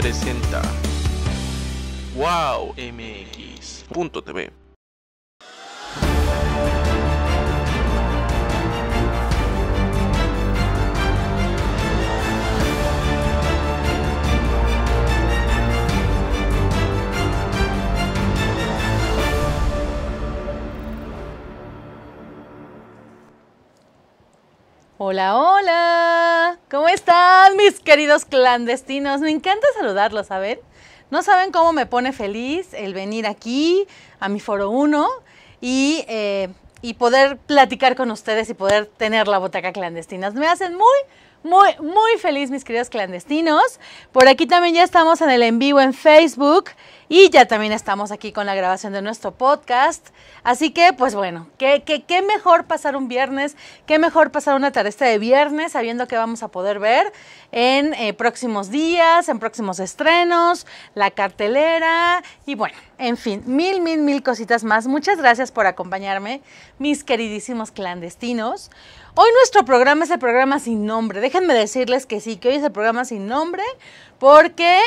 presenta WowMX.tv Hola, hola. ¿Cómo están mis queridos clandestinos? Me encanta saludarlos, ¿saben? No saben cómo me pone feliz el venir aquí a mi foro 1 eh, y, poder platicar con ustedes y poder tener la botaca clandestina. Me hacen muy, muy, muy feliz mis queridos clandestinos. Por aquí también ya estamos en el en vivo en Facebook y ya también estamos aquí con la grabación de nuestro podcast. Así que, pues bueno, qué, qué, mejor pasar un viernes, qué mejor pasar una tarde este de viernes sabiendo que vamos a poder ver en eh, próximos días, en próximos estrenos, la cartelera y bueno, en fin, mil, mil, mil cositas más. Muchas gracias por acompañarme, mis queridísimos clandestinos. Hoy nuestro programa es el programa sin nombre. Déjenme decirles que sí, que hoy es el programa sin nombre porque,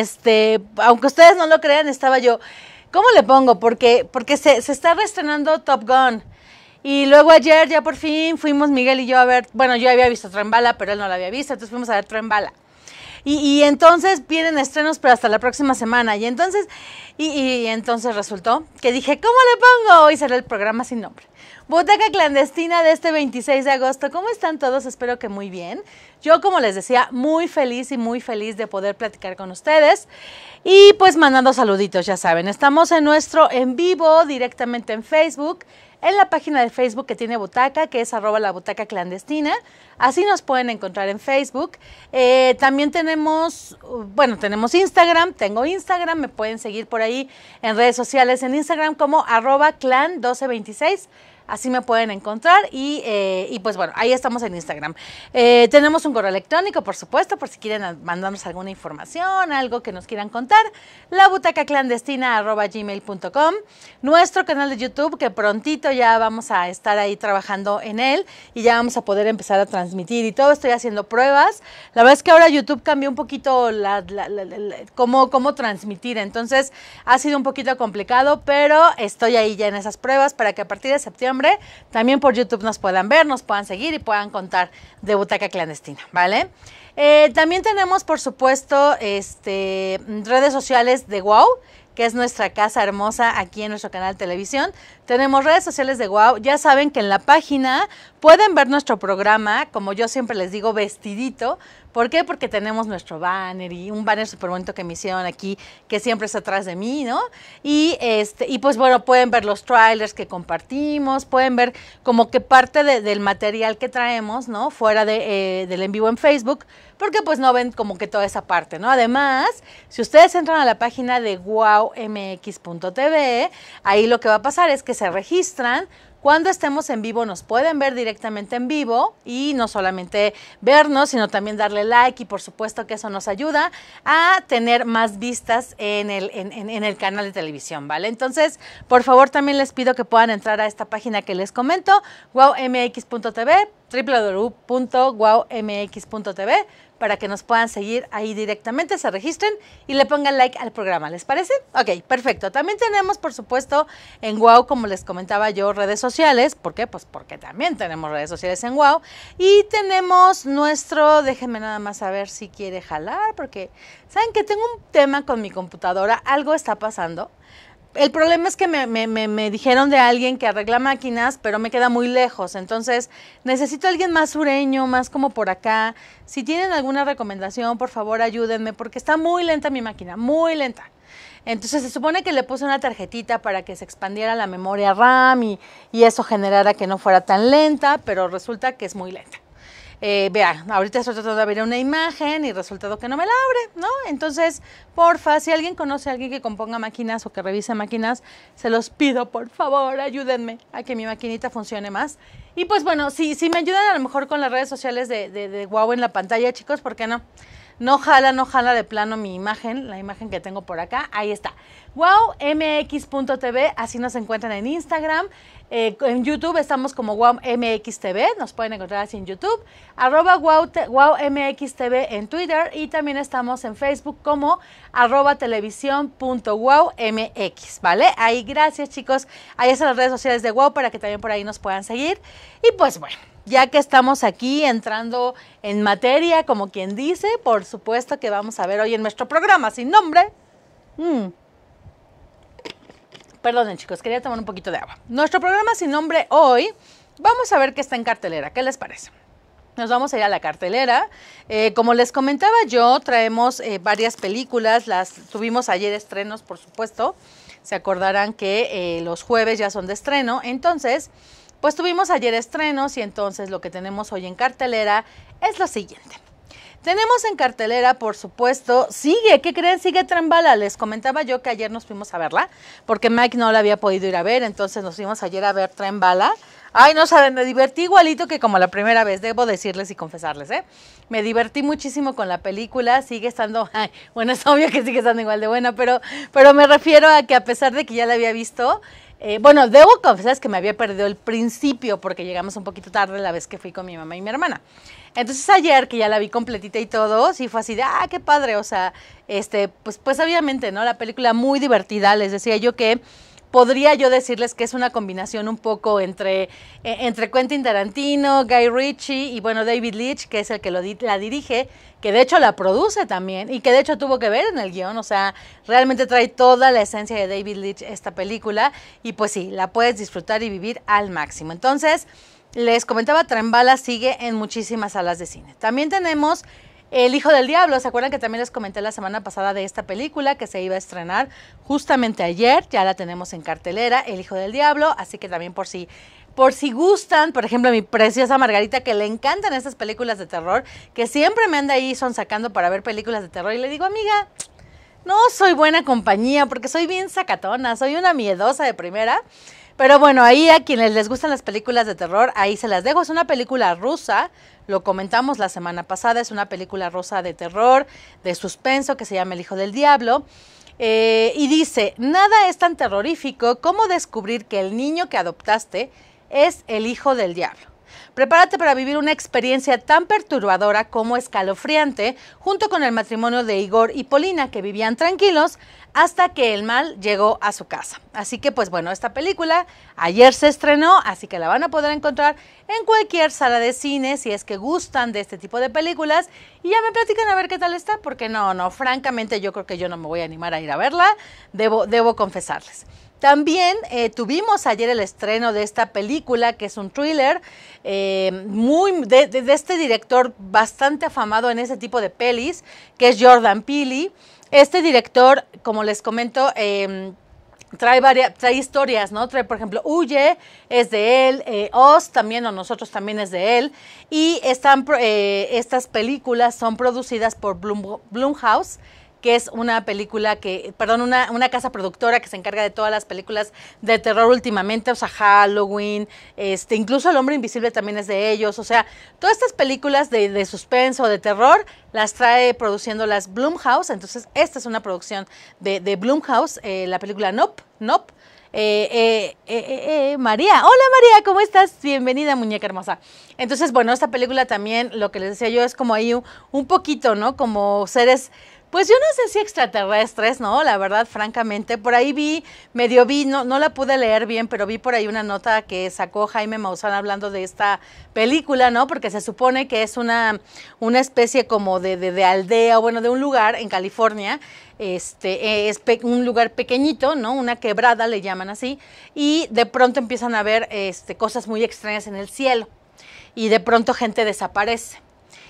este, aunque ustedes no lo crean, estaba yo, ¿cómo le pongo? Porque, porque se, se está reestrenando Top Gun. Y luego ayer ya por fin fuimos Miguel y yo a ver, bueno, yo había visto Trembala, pero él no la había visto, entonces fuimos a ver Trembala. Y, y, entonces piden estrenos, pero hasta la próxima semana. Y entonces, y, entonces resultó que dije, ¿cómo le pongo? Hoy será el programa sin nombre. Botaca clandestina de este 26 de agosto. ¿Cómo están todos? Espero que muy bien. Yo, como les decía, muy feliz y muy feliz de poder platicar con ustedes. Y pues mandando saluditos, ya saben. Estamos en nuestro en vivo directamente en Facebook, en la página de Facebook que tiene Butaca, que es arroba la butaca clandestina. Así nos pueden encontrar en Facebook. Eh, también tenemos, bueno, tenemos Instagram, tengo Instagram, me pueden seguir por ahí en redes sociales en Instagram como arroba clan 1226. Así me pueden encontrar y, eh, y pues bueno, ahí estamos en Instagram. Eh, tenemos un correo electrónico, por supuesto, por si quieren mandarnos alguna información, algo que nos quieran contar. labutacaclandestina.gmail.com Nuestro canal de YouTube, que prontito ya vamos a estar ahí trabajando en él y ya vamos a poder empezar a transmitir y todo. Estoy haciendo pruebas. La verdad es que ahora YouTube cambió un poquito cómo, cómo transmitir. Entonces ha sido un poquito complicado, pero estoy ahí ya en esas pruebas para que a partir de septiembre también por YouTube nos puedan ver, nos puedan seguir y puedan contar de Butaca Clandestina, ¿vale? Eh, también tenemos, por supuesto, este, redes sociales de WOW que es nuestra casa hermosa aquí en nuestro canal de televisión. Tenemos redes sociales de Wow. Ya saben que en la página Pueden ver nuestro programa, como yo siempre les digo, vestidito. ¿Por qué? Porque tenemos nuestro banner y un banner súper bonito que me hicieron aquí, que siempre está atrás de mí, ¿no? Y, este, y pues bueno, pueden ver los trailers que compartimos, pueden ver como que parte del material que traemos, ¿no? Fuera eh, del en vivo en Facebook, porque pues no ven como que toda esa parte, ¿no? Además, si ustedes entran a la página de wowmx.tv, ahí lo que va a pasar es que se registran cuando estemos en vivo nos pueden ver directamente en vivo y no solamente vernos, sino también darle like y por supuesto que eso nos ayuda a tener más vistas en el, canal de televisión, ¿vale? Entonces, por favor también les pido que puedan entrar a esta página que les comento, wowmx.tv www.wowmx.tv para que nos puedan seguir ahí directamente, se registren y le pongan like al programa, ¿les parece? Ok, perfecto. También tenemos, por supuesto, en Wow, como les comentaba yo, redes sociales. ¿Por qué? Pues porque también tenemos redes sociales en Wow. Y tenemos nuestro, déjenme nada más saber si quiere jalar, porque saben que tengo un tema con mi computadora, algo está pasando. El problema es que me, me, me, me, dijeron de alguien que arregla máquinas, pero me queda muy lejos. Entonces, necesito a alguien más sureño, más como por acá. Si tienen alguna recomendación, por favor ayúdenme, porque está muy lenta mi máquina, muy lenta. Entonces, se supone que le puse una tarjetita para que se expandiera la memoria RAM y, y eso generara que no fuera tan lenta, pero resulta que es muy lenta eh, vea, ahorita estoy tratando de abrir una imagen y resultado que no me la abre, ¿no? Entonces, porfa, si alguien conoce a alguien que componga máquinas o que revise máquinas, se los pido, por favor, ayúdenme a que mi maquinita funcione más. Y pues bueno, si, si me ayudan a lo mejor con las redes sociales de, de, de Wow en la pantalla, chicos, ¿por qué no? No jala, no jala de plano mi imagen, la imagen que tengo por acá. Ahí está. wowmx.tv, así nos encuentran en Instagram. Eh, en YouTube estamos como WowMXTV, nos pueden encontrar así en YouTube, arroba WowMXTV en Twitter y también estamos en Facebook como arroba televisión.wowMX, ¿vale? Ahí gracias chicos, ahí están las redes sociales de Wow para que también por ahí nos puedan seguir. Y pues bueno, ya que estamos aquí entrando en materia, como quien dice, por supuesto que vamos a ver hoy en nuestro programa sin nombre. Mm, Perdonen chicos, quería tomar un poquito de agua. Nuestro programa sin nombre hoy, vamos a ver qué está en cartelera, ¿qué les parece? Nos vamos a ir a la cartelera. Eh, como les comentaba yo, traemos eh, varias películas, las tuvimos ayer estrenos, por supuesto. Se acordarán que eh, los jueves ya son de estreno. Entonces, pues tuvimos ayer estrenos y entonces lo que tenemos hoy en cartelera es lo siguiente. Tenemos en cartelera, por supuesto, sigue, ¿qué creen? Sigue Trambala. Les comentaba yo que ayer nos fuimos a verla, porque Mike no la había podido ir a ver, entonces nos fuimos ayer a ver Trambala. Ay, no saben, me divertí igualito que como la primera vez, debo decirles y confesarles, ¿eh? Me divertí muchísimo con la película, sigue estando, ay, bueno, es obvio que sigue estando igual de buena, pero, pero me refiero a que a pesar de que ya la había visto, eh, bueno, debo confesar que me había perdido el principio porque llegamos un poquito tarde la vez que fui con mi mamá y mi hermana. Entonces ayer que ya la vi completita y todo, sí fue así de, ah, qué padre, o sea, este, pues, pues obviamente, ¿no? La película muy divertida, les decía yo que podría yo decirles que es una combinación un poco entre, e, entre Quentin Tarantino, Guy Ritchie y bueno, David Leitch, que es el que la dirige, que de hecho la produce también y que de hecho tuvo que ver en el guión, o sea, realmente trae toda la esencia de David Leitch esta película y pues sí, la puedes disfrutar y vivir al máximo. Entonces, les comentaba, Trembala sigue en muchísimas salas de cine. También tenemos El Hijo del Diablo. ¿Se acuerdan que también les comenté la semana pasada de esta película que se iba a estrenar justamente ayer? Ya la tenemos en cartelera, El Hijo del Diablo. Así que también por si por si gustan, por ejemplo, a mi preciosa Margarita, que le encantan estas películas de terror, que siempre me anda ahí son sacando para ver películas de terror, y le digo, amiga, no soy buena compañía porque soy bien sacatona, soy una miedosa de primera. Pero bueno, ahí a quienes les gustan las películas de terror, ahí se las dejo. Es una película rusa, lo comentamos la semana pasada, es una película rusa de terror, de suspenso, que se llama El Hijo del Diablo. Eh, y dice, nada es tan terrorífico como descubrir que el niño que adoptaste es el Hijo del Diablo. Prepárate para vivir una experiencia tan perturbadora como escalofriante junto con el matrimonio de Igor y Polina que vivían tranquilos hasta que el mal llegó a su casa. Así que pues bueno, esta película ayer se estrenó, así que la van a poder encontrar en cualquier sala de cine si es que gustan de este tipo de películas y ya me platican a ver qué tal está, porque no, no, francamente yo creo que yo no me voy a animar a ir a verla, debo, debo confesarles. También eh, tuvimos ayer el estreno de esta película, que es un thriller, eh, muy de, este director bastante afamado en ese tipo de pelis, que es Jordan Peele. Este director, como les comento, em, trae, varias, trae historias, ¿no? Trae, por ejemplo, Huye, es de él, eh, Oz también o nosotros también es de él. Y estas películas son producidas por Bloom, Bloomhouse que es una película que, perdón, una, casa productora que se encarga de todas las películas de terror últimamente, o sea, Halloween, este, incluso El Hombre Invisible también es de ellos, o sea, todas estas películas de, de suspenso, de terror, las trae produciendo las Blumhouse, entonces esta es una producción de, de Blumhouse, eh, la película Nope, Nope. Eh, eh, María, hola María, ¿cómo estás? Bienvenida, muñeca hermosa. Entonces, bueno, esta película también, lo que les decía yo, es como ahí un poquito, ¿no? Como seres pues yo no sé si extraterrestres, ¿no? La verdad, francamente, por ahí vi, medio vi, no, la pude leer bien, pero vi por ahí una nota que sacó Jaime Maussan hablando de esta película, ¿no? Porque se supone que es una, una especie como de, de, aldea, bueno, de un lugar en California, este, es un lugar pequeñito, ¿no? Una quebrada le llaman así, y de pronto empiezan a ver este, cosas muy extrañas en el cielo, y de pronto gente desaparece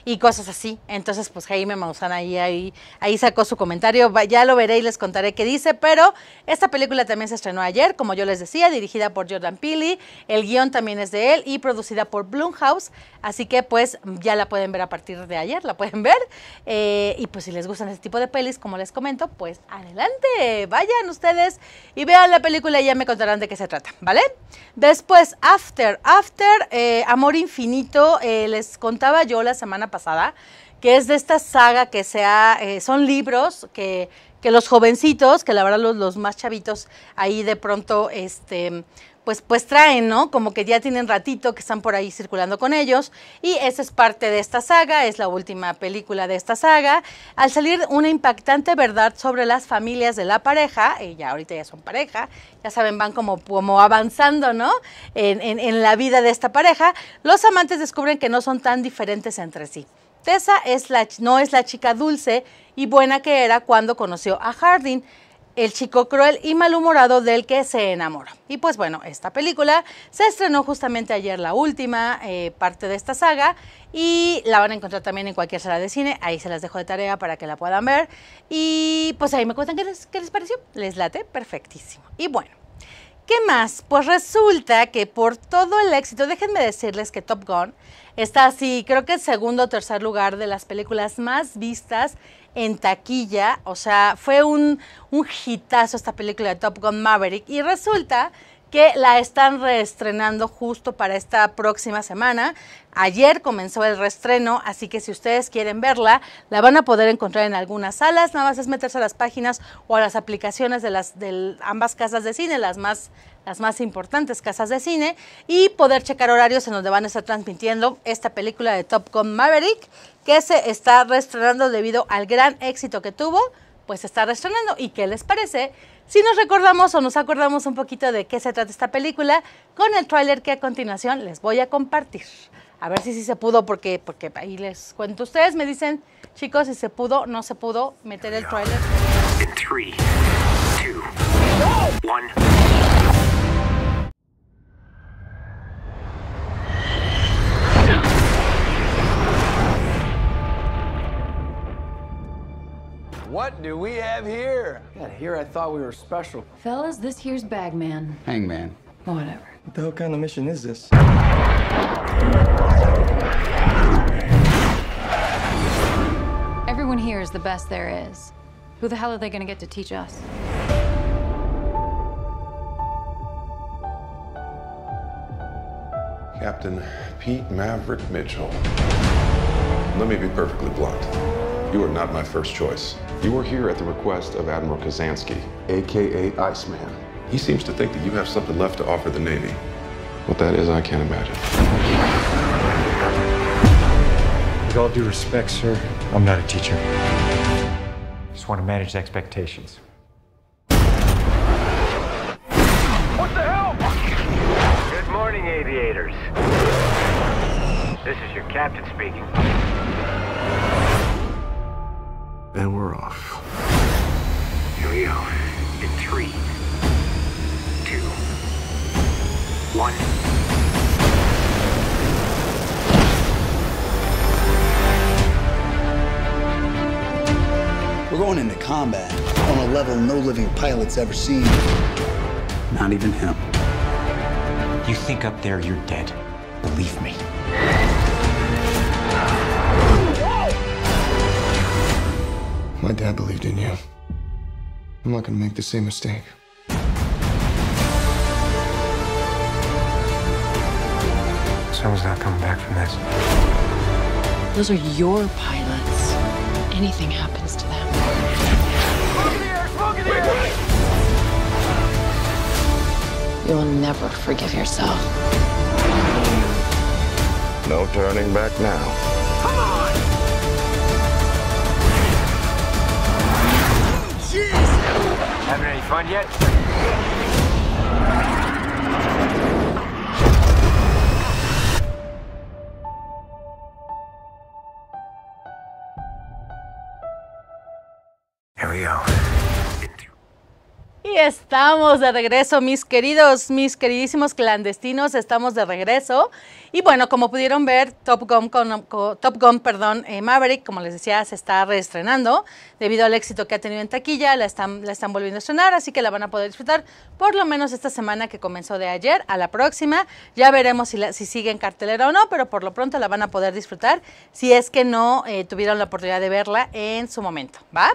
y cosas así. Entonces, pues Jaime Maussan ahí, ahí, ahí sacó su comentario, ya lo veré y les contaré qué dice, pero esta película también se estrenó ayer, como yo les decía, dirigida por Jordan Peele, el guión también es de él y producida por Blumhouse, así que pues ya la pueden ver a partir de ayer, la pueden ver, eh, y pues si les gustan este tipo de pelis, como les comento, pues adelante, vayan ustedes y vean la película y ya me contarán de qué se trata, ¿vale? Después, After, After, eh, Amor Infinito, eh, les contaba yo la semana pasada, que es de esta saga que sea, eh, son libros que, que los jovencitos, que la verdad los, los, más chavitos ahí de pronto este, pues, pues, traen, ¿no? Como que ya tienen ratito que están por ahí circulando con ellos. Y esa es parte de esta saga, es la última película de esta saga. Al salir una impactante verdad sobre las familias de la pareja, y ya ahorita ya son pareja, ya saben, van como, como avanzando, ¿no? En, la vida de esta pareja, los amantes descubren que no son tan diferentes entre sí. Tessa es la, no es la chica dulce y buena que era cuando conoció a Hardin el chico cruel y malhumorado del que se enamora. Y pues bueno, esta película se estrenó justamente ayer, la última eh, parte de esta saga, y la van a encontrar también en cualquier sala de cine, ahí se las dejo de tarea para que la puedan ver, y pues ahí me cuentan qué qué les pareció, les late perfectísimo. Y bueno. ¿Qué más? Pues resulta que por todo el éxito, déjenme decirles que Top Gun Está así, creo que segundo o tercer lugar de las películas más vistas en taquilla. O sea, fue un, un hitazo esta película de Top Gun Maverick. Y resulta que la están reestrenando justo para esta próxima semana. Ayer comenzó el reestreno, así que si ustedes quieren verla, la van a poder encontrar en algunas salas. Nada más es meterse a las páginas o a las aplicaciones de, las, de ambas casas de cine, las más, las más importantes casas de cine, y poder checar horarios en donde van a estar transmitiendo esta película de Top Gun Maverick, que se está reestrenando debido al gran éxito que tuvo pues está estrenando. ¿Y qué les parece? Si nos recordamos o nos acordamos un poquito de qué se trata esta película con el tráiler que a continuación les voy a compartir. A ver si sí se pudo, porque, porque ahí les cuento. Ustedes me dicen, chicos, si se pudo, no se pudo meter el tráiler. What do we have here? here I thought we were special. Fellas, this here's Bagman. Hangman. Whatever. What the hell kind of mission is this? Everyone here is the best there is. Who the hell are they gonna get to teach us? Captain Pete Maverick Mitchell. Let me be perfectly blunt. You are not my first choice. You are here at the request of Admiral Kazansky, AKA Iceman. He seems to think that you have something left to offer the Navy. What that is, I can't imagine. With all due respect, sir, I'm not a teacher. Just want to manage expectations. What the hell? Good morning, aviators. This is your captain speaking and we're off. Here we go. In three, two, one. We're going into combat on a level no living pilot's ever seen. Not even him. You think up there you're dead. Believe me. My dad believed in you. I'm not gonna make the same mistake. Someone's not coming back from this. Those are your pilots. Anything happens to them. Smoke in the air! Smoke in the air! You'll never forgive yourself. No turning back now. Having any fun yet? Estamos de regreso, mis queridos, mis queridísimos clandestinos, estamos de regreso. Y bueno, como pudieron ver, Top Gun, Top Gun perdón, eh, Maverick, como les decía, se está reestrenando debido al éxito que ha tenido en taquilla, la están, la están volviendo a estrenar, así que la van a poder disfrutar por lo menos esta semana que comenzó de ayer a la próxima. Ya veremos si, si sigue en cartelera o no, pero por lo pronto la van a poder disfrutar si es que no eh, tuvieron la oportunidad de verla en su momento, ¿va?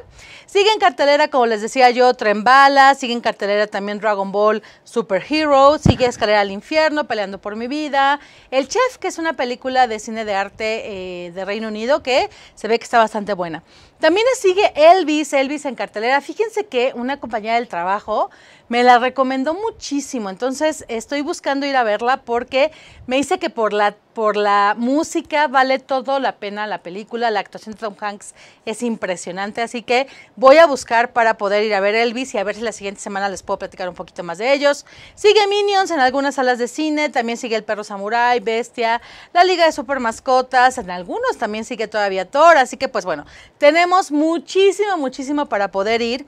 Sigue en cartelera, como les decía yo, Trembala, Bala, sigue en cartelera cartelera también Dragon Ball Super Hero, sigue Escalera al Infierno, Peleando por mi vida, El Chef, que es una película de cine de arte eh, de Reino Unido que se ve que está bastante buena. También sigue Elvis, Elvis en cartelera. Fíjense que una compañía del trabajo me la recomendó muchísimo, entonces estoy buscando ir a verla porque me dice que por la, por la música vale todo la pena la película, la actuación de Tom Hanks es impresionante, así que voy a buscar para poder ir a ver Elvis y a ver si la siguiente semana les puedo platicar un poquito más de ellos. Sigue Minions en algunas salas de cine, también sigue El Perro Samurai, Bestia, La Liga de Super Mascotas, en algunos también sigue todavía Thor, así que pues bueno, tenemos muchísimo, muchísimo para poder ir.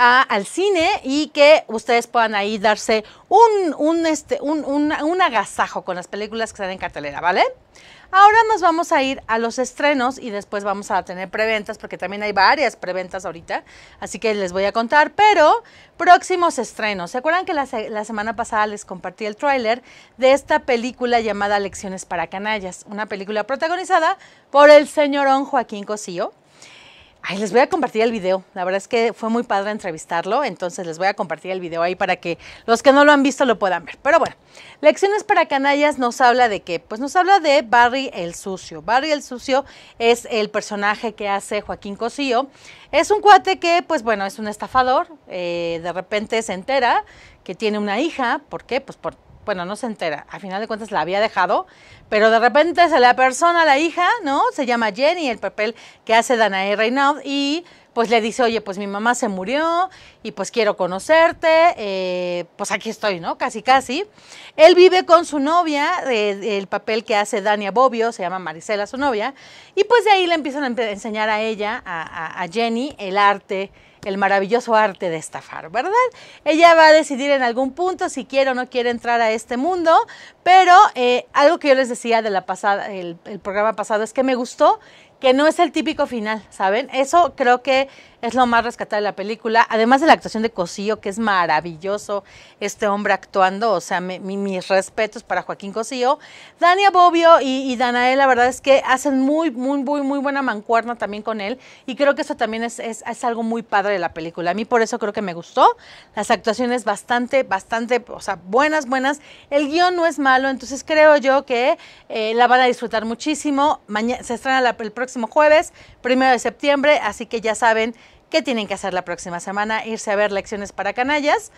al cine y que ustedes puedan ahí darse un, este, un, agasajo con las películas que están en cartelera, ¿vale? Ahora nos vamos a ir a los estrenos y después vamos a tener preventas, porque también hay varias preventas ahorita, así que les voy a contar, pero próximos estrenos. ¿Se acuerdan que la, semana pasada les compartí el tráiler de esta película llamada Lecciones para Canallas? Una película protagonizada por el señorón Joaquín Cosío Ay, les voy a compartir el video. La verdad es que fue muy padre entrevistarlo, entonces les voy a compartir el video ahí para que los que no lo han visto lo puedan ver. Pero bueno, Lecciones para Canallas nos habla de qué? Pues nos habla de Barry el Sucio. Barry el Sucio es el personaje que hace Joaquín Cosío. Es un cuate que, pues bueno, es un estafador. Eh, de repente se entera que tiene una hija. ¿Por qué? Pues por, bueno, no se entera. al final de cuentas la había dejado, pero de repente se la persona, la hija, ¿no? Se llama Jenny, el papel que hace Danae reynolds y pues le dice, oye, pues mi mamá se murió y pues quiero conocerte, eh, pues aquí estoy, ¿no? Casi, casi. Él vive con su novia, el papel que hace Dania Bobbio, se llama Marisela su novia, y pues de ahí le empiezan a enseñar a ella, a Jenny, el arte el maravilloso arte de estafar, ¿verdad? Ella va a decidir en algún punto si quiere o no quiere entrar a este mundo, pero eh, algo que yo les decía de la pasada, el programa pasado es que me gustó que no es el típico final, ¿saben? Eso creo que es lo más rescatable de la película. Además de la actuación de Cosío, que es maravilloso este hombre actuando. O sea, mis respetos para Joaquín Cosío. Dania Bobbio y, y, la verdad es que hacen muy, muy, muy, muy buena mancuerna también con él. Y creo que eso también es, es, algo muy padre de la película. A mí por eso creo que me gustó. Las actuaciones bastante, bastante, o sea, buenas, buenas. El guión no es malo, entonces creo yo que eh, la van a disfrutar muchísimo. Mañana, se estrena el próximo jueves, primero de septiembre, así que ya saben ¿Qué tienen que hacer la próxima semana? Irse a ver lecciones para canallas.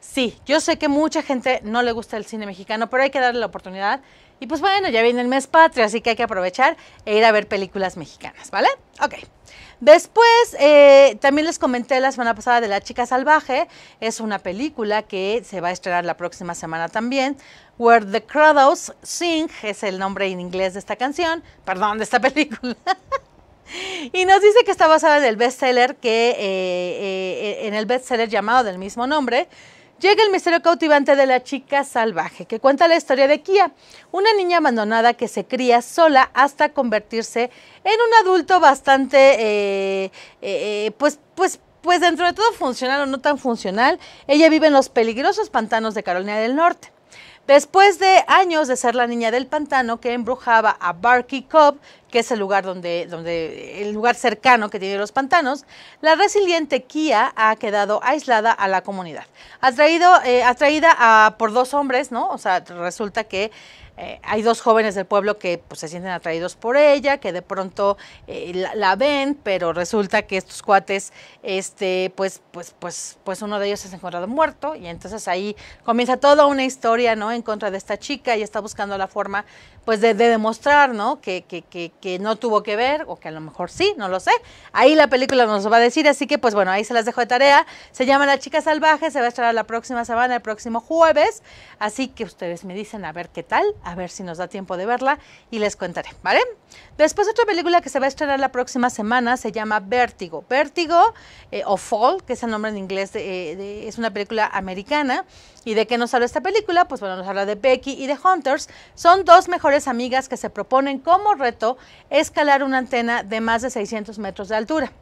Sí, yo sé que mucha gente no le gusta el cine mexicano, pero hay que darle la oportunidad. Y pues bueno, ya viene el mes patria, así que hay que aprovechar e ir a ver películas mexicanas, ¿vale? Ok. Después, eh, también les comenté la semana pasada de La Chica Salvaje. Es una película que se va a estrenar la próxima semana también. Where the Crowds Sing es el nombre en inglés de esta canción, perdón, de esta película. Y nos dice que está basada en el bestseller que eh, eh, en el bestseller llamado del mismo nombre. Llega el misterio cautivante de la chica salvaje, que cuenta la historia de Kia, una niña abandonada que se cría sola hasta convertirse en un adulto bastante, eh, pues, pues, pues dentro de todo funcional o no tan funcional. Ella vive en los peligrosos pantanos de Carolina del Norte. Después de años de ser la niña del pantano que embrujaba a Barky Cobb, que es el lugar donde, donde el lugar cercano que tiene los pantanos, la resiliente Kia ha quedado aislada a la comunidad, eh, atraída por dos hombres, ¿no? O sea, resulta que eh, hay dos jóvenes del pueblo que pues, se sienten atraídos por ella, que de pronto eh, la, ven, pero resulta que estos cuates, este, pues, pues, pues, pues uno de ellos es encontrado muerto y entonces ahí comienza toda una historia, ¿no? En contra de esta chica y está buscando la forma pues de, demostrar, ¿no? Que, que, no tuvo que ver, o que a lo mejor sí, no lo sé. Ahí la película nos va a decir, así que pues bueno, ahí se las dejo de tarea. Se llama La Chica Salvaje, se va a estrenar la próxima semana, el próximo jueves. Así que ustedes me dicen a ver qué tal, a ver si nos da tiempo de verla y les contaré, ¿vale? Después otra película que se va a estrenar la próxima semana se llama Vértigo. Vértigo eh, o Fall, que es el nombre en inglés, eh, es una película americana ¿Y de qué nos habla esta película? Pues bueno, nos habla de Becky y de Hunters. Son dos mejores amigas que se proponen como reto escalar una antena de más de 600 metros de altura.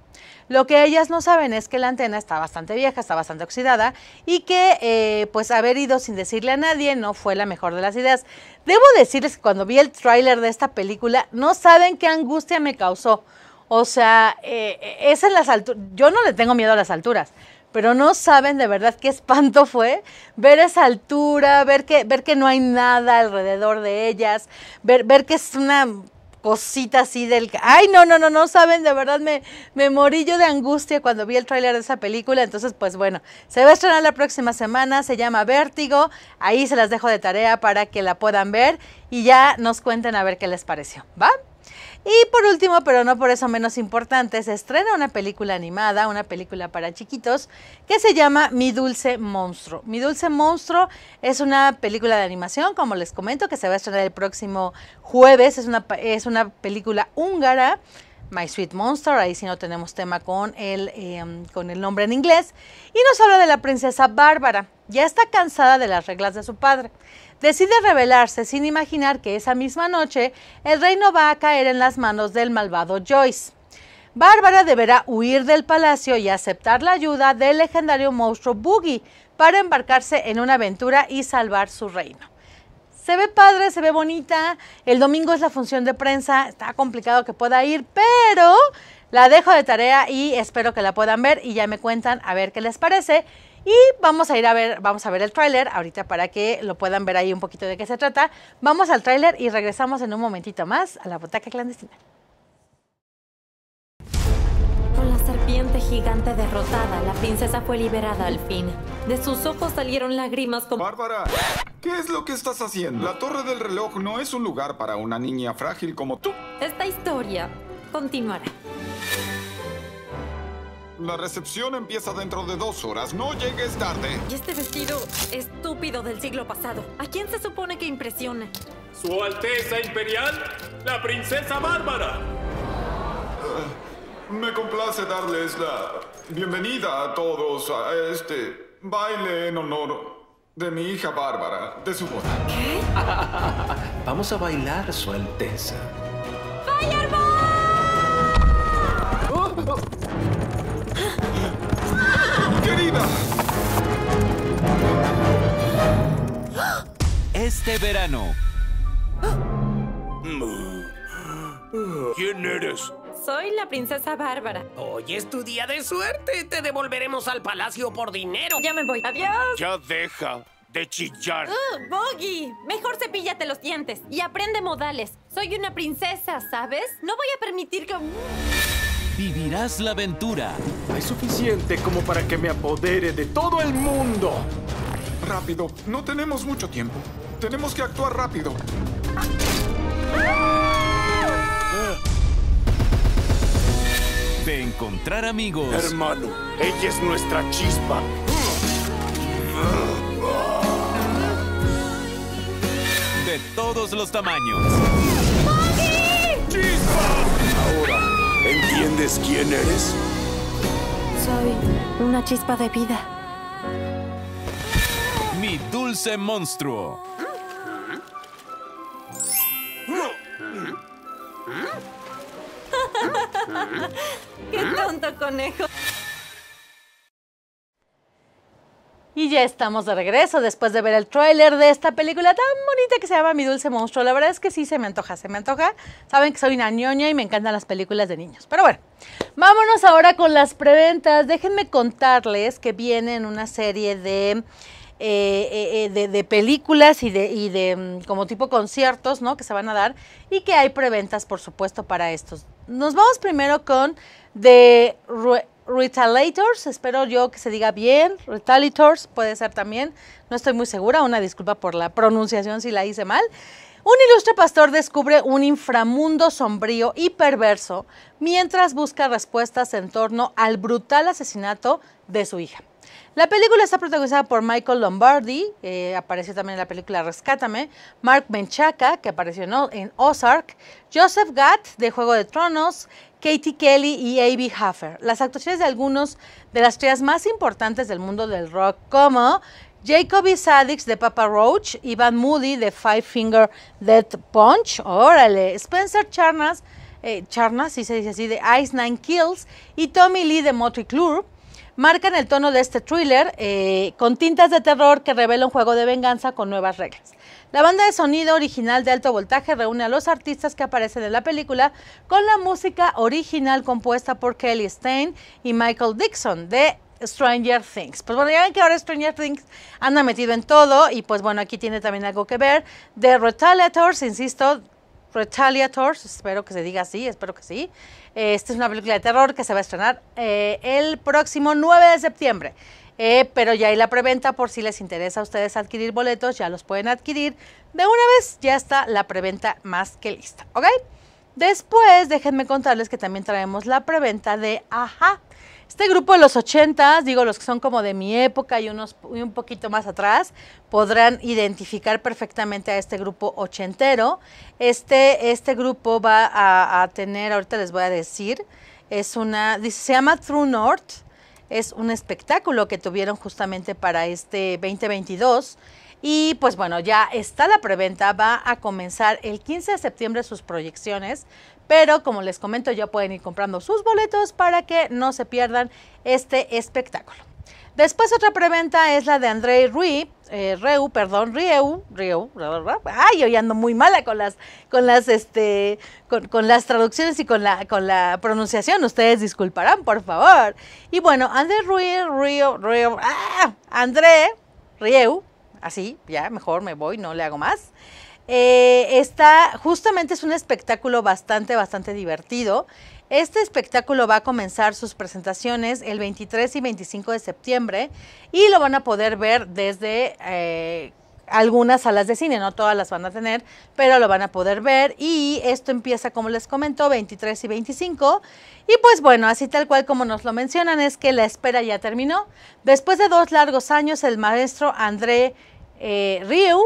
Lo que ellas no saben es que la antena está bastante vieja, está bastante oxidada y que eh, pues haber ido sin decirle a nadie no fue la mejor de las ideas. Debo decirles que cuando vi el tráiler de esta película no saben qué angustia me causó. O sea, eh, es en las alturas. Yo no le tengo miedo a las alturas, pero no saben de verdad qué espanto fue ver esa altura, ver que, ver que no hay nada alrededor de ellas, ver, que es una cosita así del... Ay, no, no, no, no saben, de verdad me, me morí yo de angustia cuando vi el tráiler de esa película, entonces pues bueno, se va a estrenar la próxima semana, se llama Vértigo, ahí se las dejo de tarea para que la puedan ver y ya nos cuenten a ver qué les pareció, ¿va? Y por último, pero no por eso menos importante, se estrena una película animada, una película para chiquitos, que se llama Mi Dulce Monstruo. Mi Dulce Monstruo es una película de animación, como les comento, que se va a estrenar el próximo jueves. Es una, película húngara. My Sweet Monster, ahí sí no tenemos tema con el, em, con el nombre en inglés, y nos habla de la princesa Bárbara. Ya está cansada de las reglas de su padre decide rebelarse sin imaginar que esa misma noche el reino va a caer en las manos del malvado Joyce. Bárbara deberá huir del palacio y aceptar la ayuda del legendario monstruo Boogie para embarcarse en una aventura y salvar su reino. Se ve padre, se ve bonita, el domingo es la función de prensa, está complicado que pueda ir, pero la dejo de tarea y espero que la puedan ver y ya me cuentan a ver qué les parece. Y vamos a ir a ver, vamos a ver el tráiler ahorita para que lo puedan ver ahí un poquito de qué se trata. Vamos al tráiler y regresamos en un momentito más a la botaca clandestina. Con la serpiente gigante derrotada, la princesa fue liberada al fin. De sus ojos salieron lágrimas como... ¡Bárbara! ¿Qué es lo que estás haciendo? La torre del reloj no es un lugar para una niña frágil como tú. Esta historia continuará. La recepción empieza dentro de dos horas. No llegues tarde. Y este vestido estúpido del siglo pasado. ¿A quién se supone que impresiona? Su Alteza Imperial, la Princesa Bárbara. Eh, me complace darles la bienvenida a todos a este baile en honor de mi hija Bárbara, de su boda. ¿Qué? Vamos a bailar, Su Alteza. ¡Vaya, Este verano. ¿Quién eres? Soy la princesa Bárbara. Hoy es tu día de suerte. Te devolveremos al palacio por dinero. Ya me voy. Adiós. Ya deja de chillar. Uh, Boggy, mejor cepíllate los dientes y aprende modales. Soy una princesa, ¿sabes? No voy a permitir que... Vivirás la aventura. Es suficiente como para que me apodere de todo el mundo. Rápido, no tenemos mucho tiempo. Tenemos que actuar rápido. De encontrar amigos. Hermano, ella es nuestra chispa. De todos los tamaños. ¡Chispa! ¿Entiendes quién eres? Soy una chispa de vida. Mi dulce monstruo. ¡Qué tonto conejo! Y ya estamos de regreso después de ver el tráiler de esta película tan bonita que se llama Mi Dulce Monstruo. La verdad es que sí se me antoja, se me antoja. Saben que soy una ñoña y me encantan las películas de niños. Pero bueno, vámonos ahora con las preventas. Déjenme contarles que vienen una serie de, eh, eh, eh, de, películas y de, y de mm, como tipo conciertos, ¿no? Que se van a dar y que hay preventas, por supuesto, para estos. Nos vamos primero con The... Retaliators, espero yo que se diga bien, Retaliators puede ser también, no estoy muy segura, una disculpa por la pronunciación si la hice mal. Un ilustre pastor descubre un inframundo sombrío y perverso mientras busca respuestas en torno al brutal asesinato de su hija. La película está protagonizada por Michael Lombardi, eh, apareció también en la película Rescátame, Mark Menchaca, que apareció en Ozark, Joseph Gatt de Juego de Tronos, Katie Kelly y A.B. Huffer Las actuaciones de algunos de las estrellas más importantes del mundo del rock, como Jacoby Sadix de Papa Roach, Ivan Moody de Five Finger Death Punch, órale, Spencer Charnas, eh, Charnas, si se dice así, de Ice Nine Kills y Tommy Lee de Motley Club marcan el tono de este thriller eh, con tintas de terror que revela un juego de venganza con nuevas reglas. La banda de sonido original de alto voltaje reúne a los artistas que aparecen en la película con la música original compuesta por Kelly Stein y Michael Dixon de Stranger Things. Pues bueno, ya ven que ahora Stranger Things anda metido en todo y pues bueno, aquí tiene también algo que ver. The Retaliators, insisto, Retaliators, espero que se diga así, espero que sí. Eh, esta es una película de terror que se va a estrenar eh, el próximo 9 de septiembre. Eh, pero ya hay la preventa por si les interesa a ustedes adquirir boletos, ya los pueden adquirir. De una vez ya está la preventa más que lista, ¿ok? Después, déjenme contarles que también traemos la preventa de Ajá. Este grupo de los 80, digo los que son como de mi época y, unos, un poquito más atrás, podrán identificar perfectamente a este grupo ochentero. Este, este grupo va a, tener, ahorita les voy a decir, es una, se llama True North, es un espectáculo que tuvieron justamente para este 2022. Y pues bueno, ya está la preventa, va a comenzar el 15 de septiembre sus proyecciones, pero como les comento, ya pueden ir comprando sus boletos para que no se pierdan este espectáculo. Después otra preventa es la de Andrei Rui, eh, Reu, perdón, Rieu, Rieu, ay, yo ando muy mala con las, con las, este, con, las traducciones y con la, con la pronunciación, ustedes disculparán, por favor. Y bueno, André Rui, Rieu, Rieu, ah, André, Rieu, así, ya, mejor me voy, no le hago más. Eh, está, justamente es un espectáculo bastante, bastante divertido. Este espectáculo va a comenzar sus presentaciones el 23 y 25 de septiembre y lo van a poder ver desde eh, algunas salas de cine, no todas las van a tener, pero lo van a poder ver y esto empieza, como les comentó 23 y 25. Y pues bueno, así tal cual como nos lo mencionan es que la espera ya terminó. Después de dos largos años, el maestro André eh, Ryu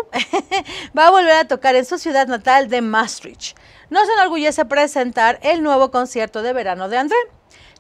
va a volver a tocar en su ciudad natal de Maastricht. Nos enorgullece presentar el nuevo concierto de verano de André.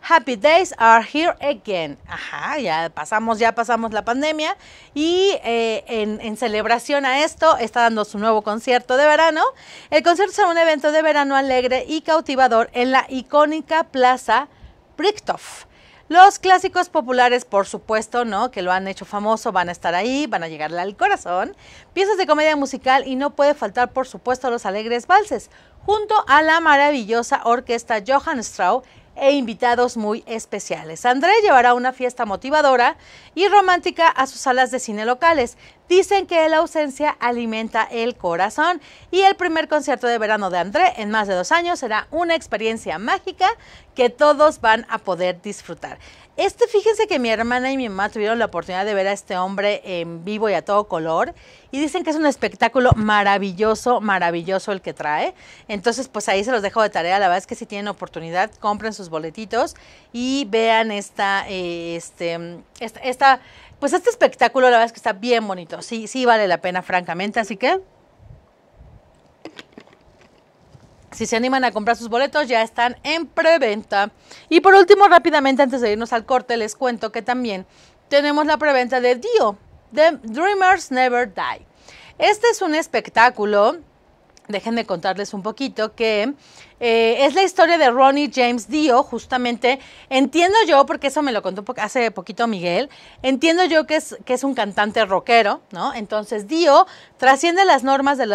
Happy Days are here again. Ajá, ya pasamos, ya pasamos la pandemia y eh, en, celebración a esto está dando su nuevo concierto de verano. El concierto será un evento de verano alegre y cautivador en la icónica Plaza Bricktoff. Los clásicos populares, por supuesto, ¿no? Que lo han hecho famoso, van a estar ahí, van a llegarle al corazón. Piezas de comedia musical y no puede faltar, por supuesto, los alegres valses, junto a la maravillosa orquesta Johann Strauss e invitados muy especiales. André llevará una fiesta motivadora y romántica a sus salas de cine locales. Dicen que la ausencia alimenta el corazón y el primer concierto de verano de André en más de dos años será una experiencia mágica que todos van a poder disfrutar. Este, fíjense que mi hermana y mi mamá tuvieron la oportunidad de ver a este hombre en vivo y a todo color y dicen que es un espectáculo maravilloso, maravilloso el que trae. Entonces, pues ahí se los dejo de tarea. La verdad es que si tienen oportunidad, compren sus boletitos y vean esta, eh, este, pues este espectáculo, la verdad es que está bien bonito. Sí, sí vale la pena, francamente. Así que Si se animan a comprar sus boletos, ya están en preventa. Y por último, rápidamente, antes de irnos al corte, les cuento que también tenemos la preventa de Dio, The Dreamers Never Die. Este es un espectáculo, Dejen de contarles un poquito, que eh, es la historia de Ronnie James Dio, justamente, entiendo yo, porque eso me lo contó hace poquito Miguel, entiendo yo que es, que es un cantante rockero, ¿no? Entonces Dio trasciende las normas de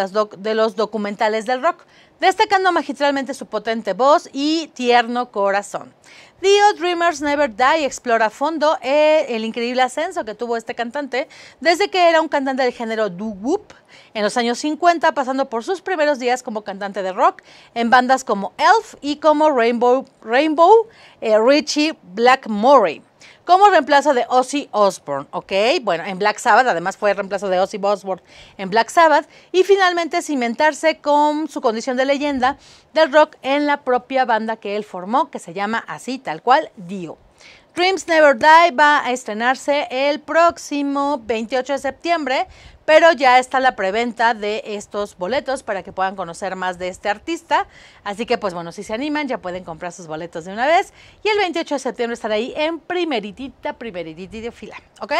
los documentales del rock destacando magistralmente su potente voz y tierno corazón. Dio Dreamers Never Die explora a fondo eh, el increíble ascenso que tuvo este cantante desde que era un cantante del género doo-wop en los años 50, pasando por sus primeros días como cantante de rock en bandas como Elf y como Rainbow, Rainbow eh, Richie Blackmore como reemplazo de Ozzy Osbourne, ¿ok? Bueno, en Black Sabbath, además fue reemplazo de Ozzy Osbourne en Black Sabbath, y finalmente cimentarse con su condición de leyenda del rock en la propia banda que él formó, que se llama así, tal cual, Dio. Dreams Never Die va a estrenarse el próximo 28 de septiembre, pero ya está la preventa de estos boletos para que puedan conocer más de este artista. Así que pues bueno, si se animan ya pueden comprar sus boletos de una vez y el 28 de septiembre estará ahí en primeritita, primeritita fila, ¿ok?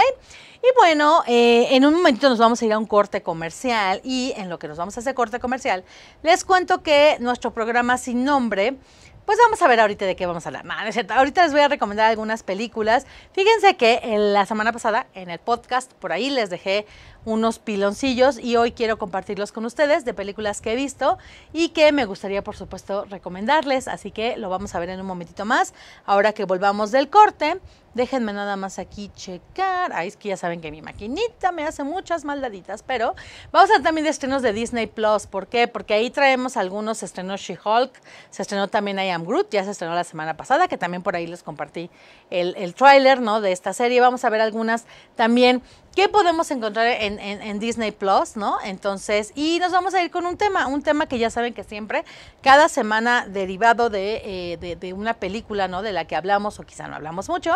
Y bueno, eh, en un momentito nos vamos a ir a un corte comercial y en lo que nos vamos a hacer corte comercial, les cuento que nuestro programa sin nombre pues vamos a ver ahorita de qué vamos a hablar. Ahorita les voy a recomendar algunas películas. Fíjense que en la semana pasada en el podcast por ahí les dejé unos piloncillos y hoy quiero compartirlos con ustedes de películas que he visto y que me gustaría por supuesto recomendarles, así que lo vamos a ver en un momentito más. Ahora que volvamos del corte, déjenme nada más aquí checar. ahí es que ya saben que mi maquinita me hace muchas maldaditas, pero vamos a también de estrenos de Disney Plus. ¿Por qué? Porque ahí traemos algunos, estrenos She-Hulk, se estrenó también I Am Groot, ya se estrenó la semana pasada, que también por ahí les compartí el, el tráiler, ¿no? De esta serie. Vamos a ver algunas también ¿Qué podemos encontrar en, Disney Plus, no? Entonces, y nos vamos a ir con un tema, un tema que ya saben que siempre, cada semana derivado eh, de, una película, ¿no? De la que hablamos o quizá no hablamos mucho,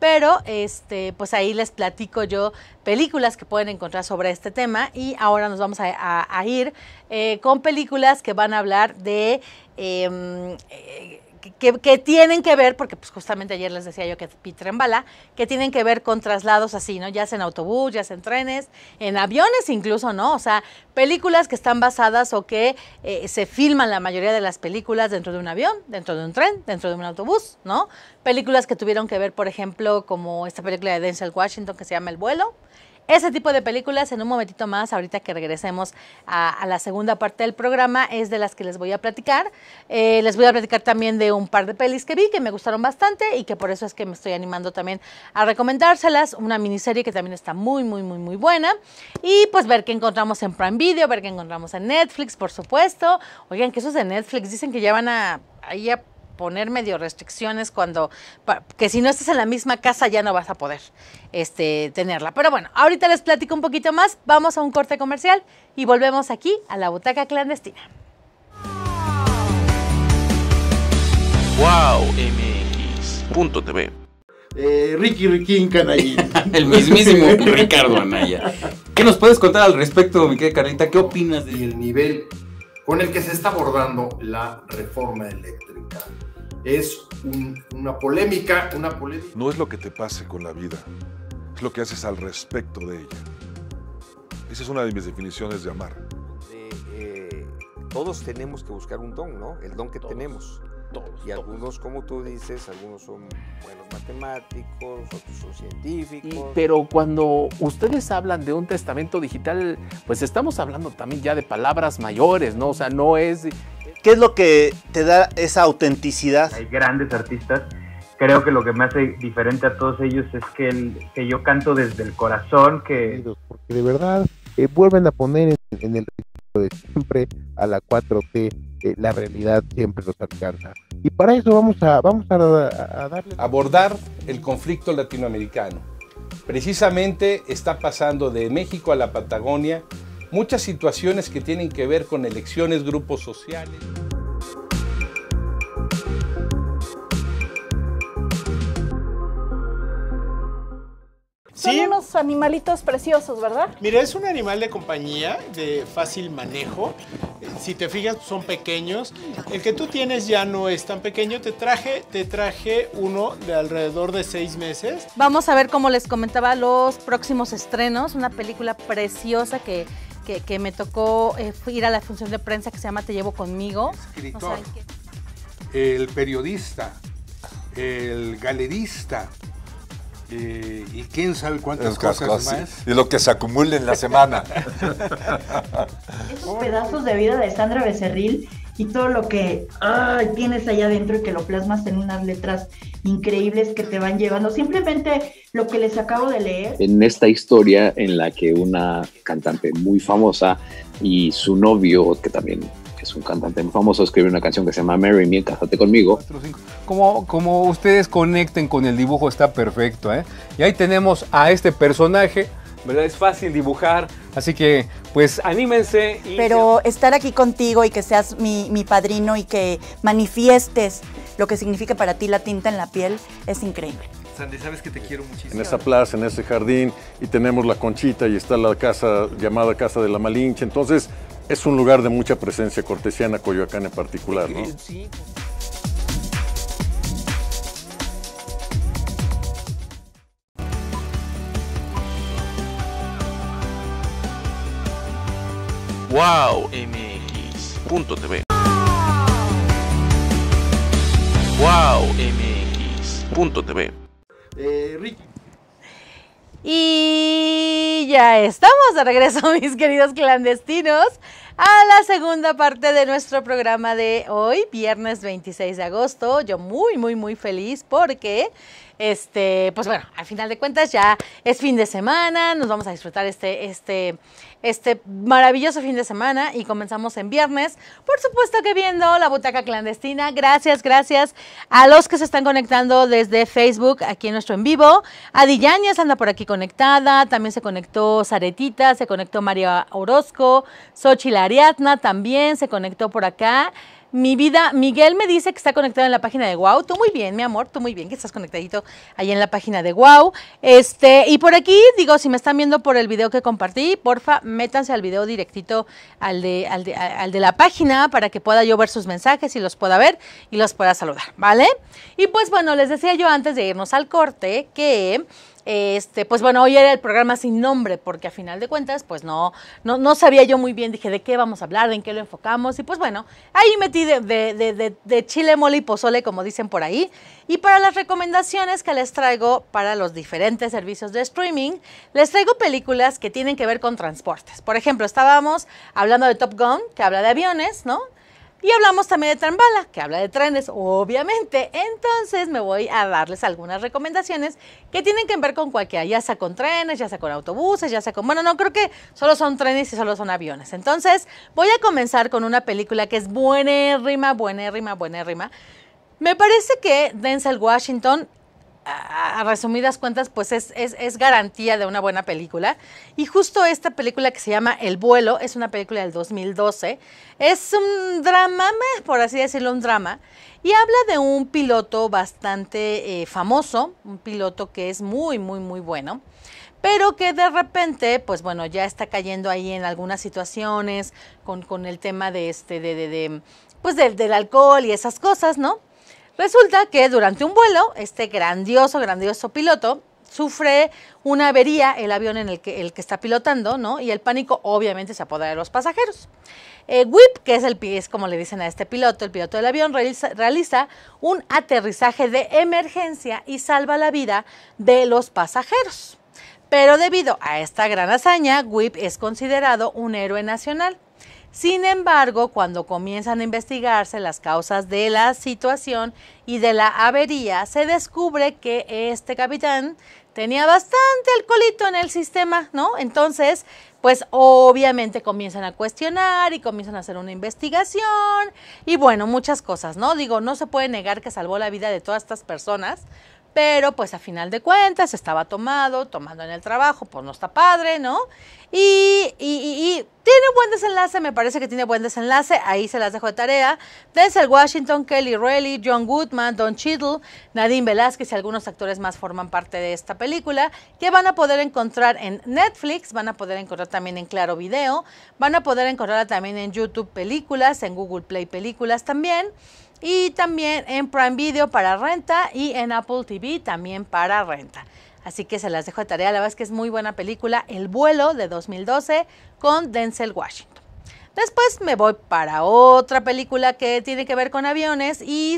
pero este, pues ahí les platico yo películas que pueden encontrar sobre este tema y ahora nos vamos a, ir eh, con películas que van a hablar de... Em, eh, que, tienen que ver, porque pues justamente ayer les decía yo que embala, que tienen que ver con traslados así, ¿no? Ya sea en autobús, ya sea en trenes, en aviones incluso, ¿no? O sea, películas que están basadas o que eh, se filman la mayoría de las películas dentro de un avión, dentro de un tren, dentro de un autobús, ¿no? Películas que tuvieron que ver, por ejemplo, como esta película de Denzel Washington que se llama El vuelo, ese tipo de películas en un momentito más, ahorita que regresemos a, la segunda parte del programa, es de las que les voy a platicar. Eh, les voy a platicar también de un par de pelis que vi que me gustaron bastante y que por eso es que me estoy animando también a recomendárselas. Una miniserie que también está muy, muy, muy, muy buena. Y pues ver qué encontramos en Prime Video, ver qué encontramos en Netflix, por supuesto. Oigan, que esos de Netflix dicen que ya van a poner medio restricciones cuando que si no estás en la misma casa ya no vas a poder este, tenerla. Pero bueno, ahorita les platico un poquito más, vamos a un corte comercial y volvemos aquí a la butaca clandestina. Wow MX.tv eh, Ricky Riquín Canallín. El mismísimo Ricardo Anaya. ¿Qué nos puedes contar al respecto, mi querida Carlita? ¿Qué opinas del nivel con el que se está abordando la reforma eléctrica? es una polémica, una polémica. No es lo que te pase con la vida, es lo que haces al respecto de ella. Esa es una de mis definiciones de amar. Eh, todos tenemos que buscar un don, ¿no? El don que tenemos. Y algunos, como tú dices, algunos son buenos matemáticos, otros son científicos. pero cuando ustedes hablan de un testamento digital, pues estamos hablando también ya de palabras mayores, ¿no? O sea, no es... ¿Qué es lo que te da esa autenticidad? Hay grandes artistas. Creo que lo que me hace diferente a todos ellos es que, yo canto desde el corazón, que... Porque de verdad eh, vuelven a poner en, el el de siempre a la 4T eh, la realidad siempre nos alcanza. Y para eso vamos a, vamos a, Abordar el conflicto latinoamericano. Precisamente está pasando de México a la Patagonia muchas situaciones que tienen que ver con elecciones, grupos sociales. Son sí. unos animalitos preciosos, ¿verdad? Mira, es un animal de compañía, de fácil manejo. Si te fijas, son pequeños. El que tú tienes ya no es tan pequeño. Te traje, te traje uno de alrededor de seis meses. Vamos a ver, como les comentaba, los próximos estrenos. Una película preciosa que me tocó eh, ir a la función de prensa que se llama Te llevo conmigo. Escritor, el periodista, el galerista, eh, y, quién sabe cuántas cosas, más. Y lo que se acumula en la semana. Esos pedazos de vida de Sandra Becerril y todo lo que tienes allá adentro y que lo plasmas en unas letras increíbles que te van llevando. Simplemente lo que les acabo de leer. En esta historia en la que una cantante muy famosa y su novio, que también es un cantante muy famoso, escribió una canción que se llama Mary Me, Cásate conmigo. Como, como ustedes conecten con el dibujo está perfecto, ¿eh? Y ahí tenemos a este personaje, Es fácil dibujar, así que pues anímense. Pero estar aquí contigo y que seas mi, mi padrino y que manifiestes lo que significa para ti la tinta en la piel es increíble. Sandy, sabes que te quiero muchísimo. En esa plaza, en ese jardín, y tenemos la conchita y está la casa llamada Casa de la Malinche. Entonces, es un lugar de mucha presencia cortesiana, Coyoacán en particular, ¿no? Wow y ya estamos de regreso, mis queridos clandestinos, a la segunda parte de nuestro programa de hoy, viernes 26 de agosto. Yo muy, muy, muy feliz porque este, pues bueno, al final de cuentas ya es fin de semana, nos vamos a disfrutar este, este, este, maravilloso fin de semana y comenzamos en viernes, por supuesto que viendo la butaca clandestina. Gracias, gracias a los que se están conectando desde Facebook aquí en nuestro en vivo. Yáñez anda por aquí conectada, también se conectó Zaretita, se conectó María Orozco, Xochila Ariadna también se conectó por acá mi vida. Miguel me dice que está conectado en la página de Wow. Tú muy bien, mi amor, tú muy bien, que estás conectadito ahí en la página de Wow. Este, y por aquí, digo, si me están viendo por el video que compartí, porfa, métanse al video directito al de, al de, al de la página para que pueda yo ver sus mensajes y los pueda ver y los pueda saludar, ¿vale? Y pues bueno, les decía yo antes de irnos al corte que este, pues bueno, hoy era el programa sin nombre, porque a final de cuentas, pues no, no, sabía yo muy bien, dije, ¿de qué vamos a hablar? ¿En qué lo enfocamos? Y pues bueno, ahí metí de, de chile, mole y pozole, como dicen por ahí. Y para las recomendaciones que les traigo para los diferentes servicios de streaming, les traigo películas que tienen que ver con transportes. Por ejemplo, estábamos hablando de Top Gun, que habla de aviones, ¿no? Y hablamos también de Trambala, que habla de trenes, obviamente. Entonces me voy a darles algunas recomendaciones que tienen que ver con cualquiera, ya sea con trenes, ya sea con autobuses, ya sea con... Bueno, no creo que solo son trenes y solo son aviones. Entonces voy a comenzar con una película que es buena buena rima rima buena rima Me parece que Denzel Washington a, resumidas cuentas, pues es, es, es, garantía de una buena película. Y justo esta película que se llama El vuelo, es una película del 2012, es un drama, por así decirlo, un drama, y habla de un piloto bastante eh, famoso, un piloto que es muy, muy, muy bueno pero que de repente, pues bueno, ya está cayendo ahí en algunas situaciones con, con el tema de este, de, de, pues del alcohol y esas cosas, ¿no? Resulta que durante un vuelo, este grandioso, grandioso piloto sufre una avería el avión en el que, el que está pilotando, ¿no? Y el pánico obviamente se apodera de los pasajeros. Eh, Whip, que es, el, es como le dicen a este piloto, el piloto del avión, realiza, realiza, un aterrizaje de emergencia y salva la vida de los pasajeros. Pero debido a esta gran hazaña, Whip es considerado un héroe nacional. Sin embargo, cuando comienzan a investigarse las causas de la situación y de la avería, se descubre que este capitán tenía bastante alcoholito en el sistema, ¿no? Entonces, pues obviamente comienzan a cuestionar y comienzan a hacer una investigación y bueno, muchas cosas, ¿no? Digo, no se puede negar que salvó la vida de todas estas personas, pero pues a final de cuentas estaba tomado, tomando en el trabajo, pues no está padre, ¿no? Y, tiene buen desenlace, me parece que tiene buen desenlace, ahí se las dejo de tarea. Denzel Washington, Kelly Reilly, John Goodman, Don Cheadle, Nadine Velázquez y algunos actores más forman parte de esta película, que van a poder encontrar en Netflix, van a poder encontrar también en Claro Video, van a poder encontrar también en YouTube Películas, en Google Play Películas también y también en Prime Video para renta y en Apple TV también para renta. Así que se las dejo de tarea, la verdad es que es muy buena película, El vuelo de 2012 con Denzel Washington. Después me voy para otra película que tiene que ver con aviones y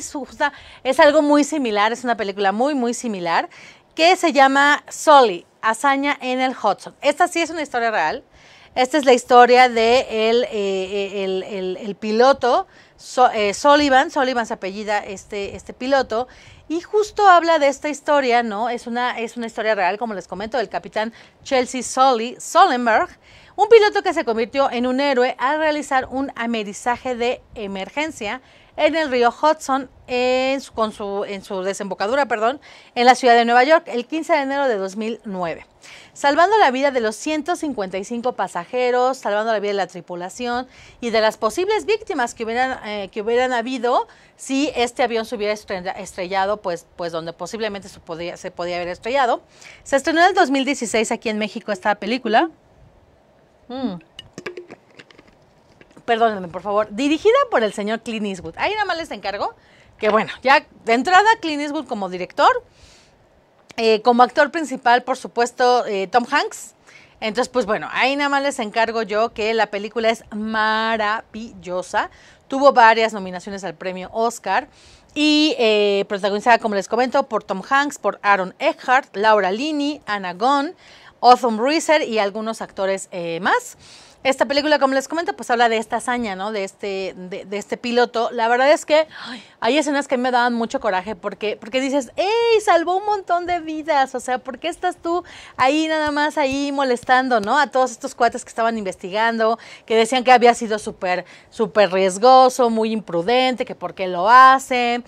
es algo muy similar, es una película muy, muy similar, que se llama Sully, Hazaña en el Hudson. Esta sí es una historia real. Esta es la historia de el, eh, eh, el, piloto eh, Sullivan, Sullivan se apellida este, este piloto, y justo habla de esta historia, ¿no? Es una, es una historia real, como les comento, del capitán Chelsea Sully Solenberg, un piloto que se convirtió en un héroe al realizar un amerizaje de emergencia en el río Hudson en su, desembocadura perdón, en la ciudad de Nueva York el 15 de enero de 2009, salvando la vida de los 155 pasajeros, salvando la vida de la tripulación y de las posibles víctimas que hubieran, eh, que hubieran habido si este avión se hubiera estrellado, pues, pues donde posiblemente se podía, haber estrellado. Se estrenó en el 2016 aquí en México esta película. ¡Mmm! perdónenme por favor, dirigida por el señor Clint Eastwood. Ahí nada más les encargo que bueno, ya de entrada Clint Eastwood como director, eh, como actor principal por supuesto eh, Tom Hanks. Entonces, pues bueno, ahí nada más les encargo yo que la película es maravillosa. Tuvo varias nominaciones al premio Oscar y eh, protagonizada, como les comento, por Tom Hanks, por Aaron Eckhart, Laura Linney, Anna Gunn, Otham Reiser y algunos actores más. Esta película, como les comento, pues habla de esta hazaña, ¿no? De este, de, este piloto. La verdad es que hay escenas que me daban mucho coraje porque, porque dices, ¡Ey! Salvó un montón de vidas. O sea, ¿por qué estás tú ahí nada más ahí molestando, ¿no? A todos estos cuates que estaban investigando, que decían que había sido súper, súper riesgoso, muy imprudente, que por qué lo hace.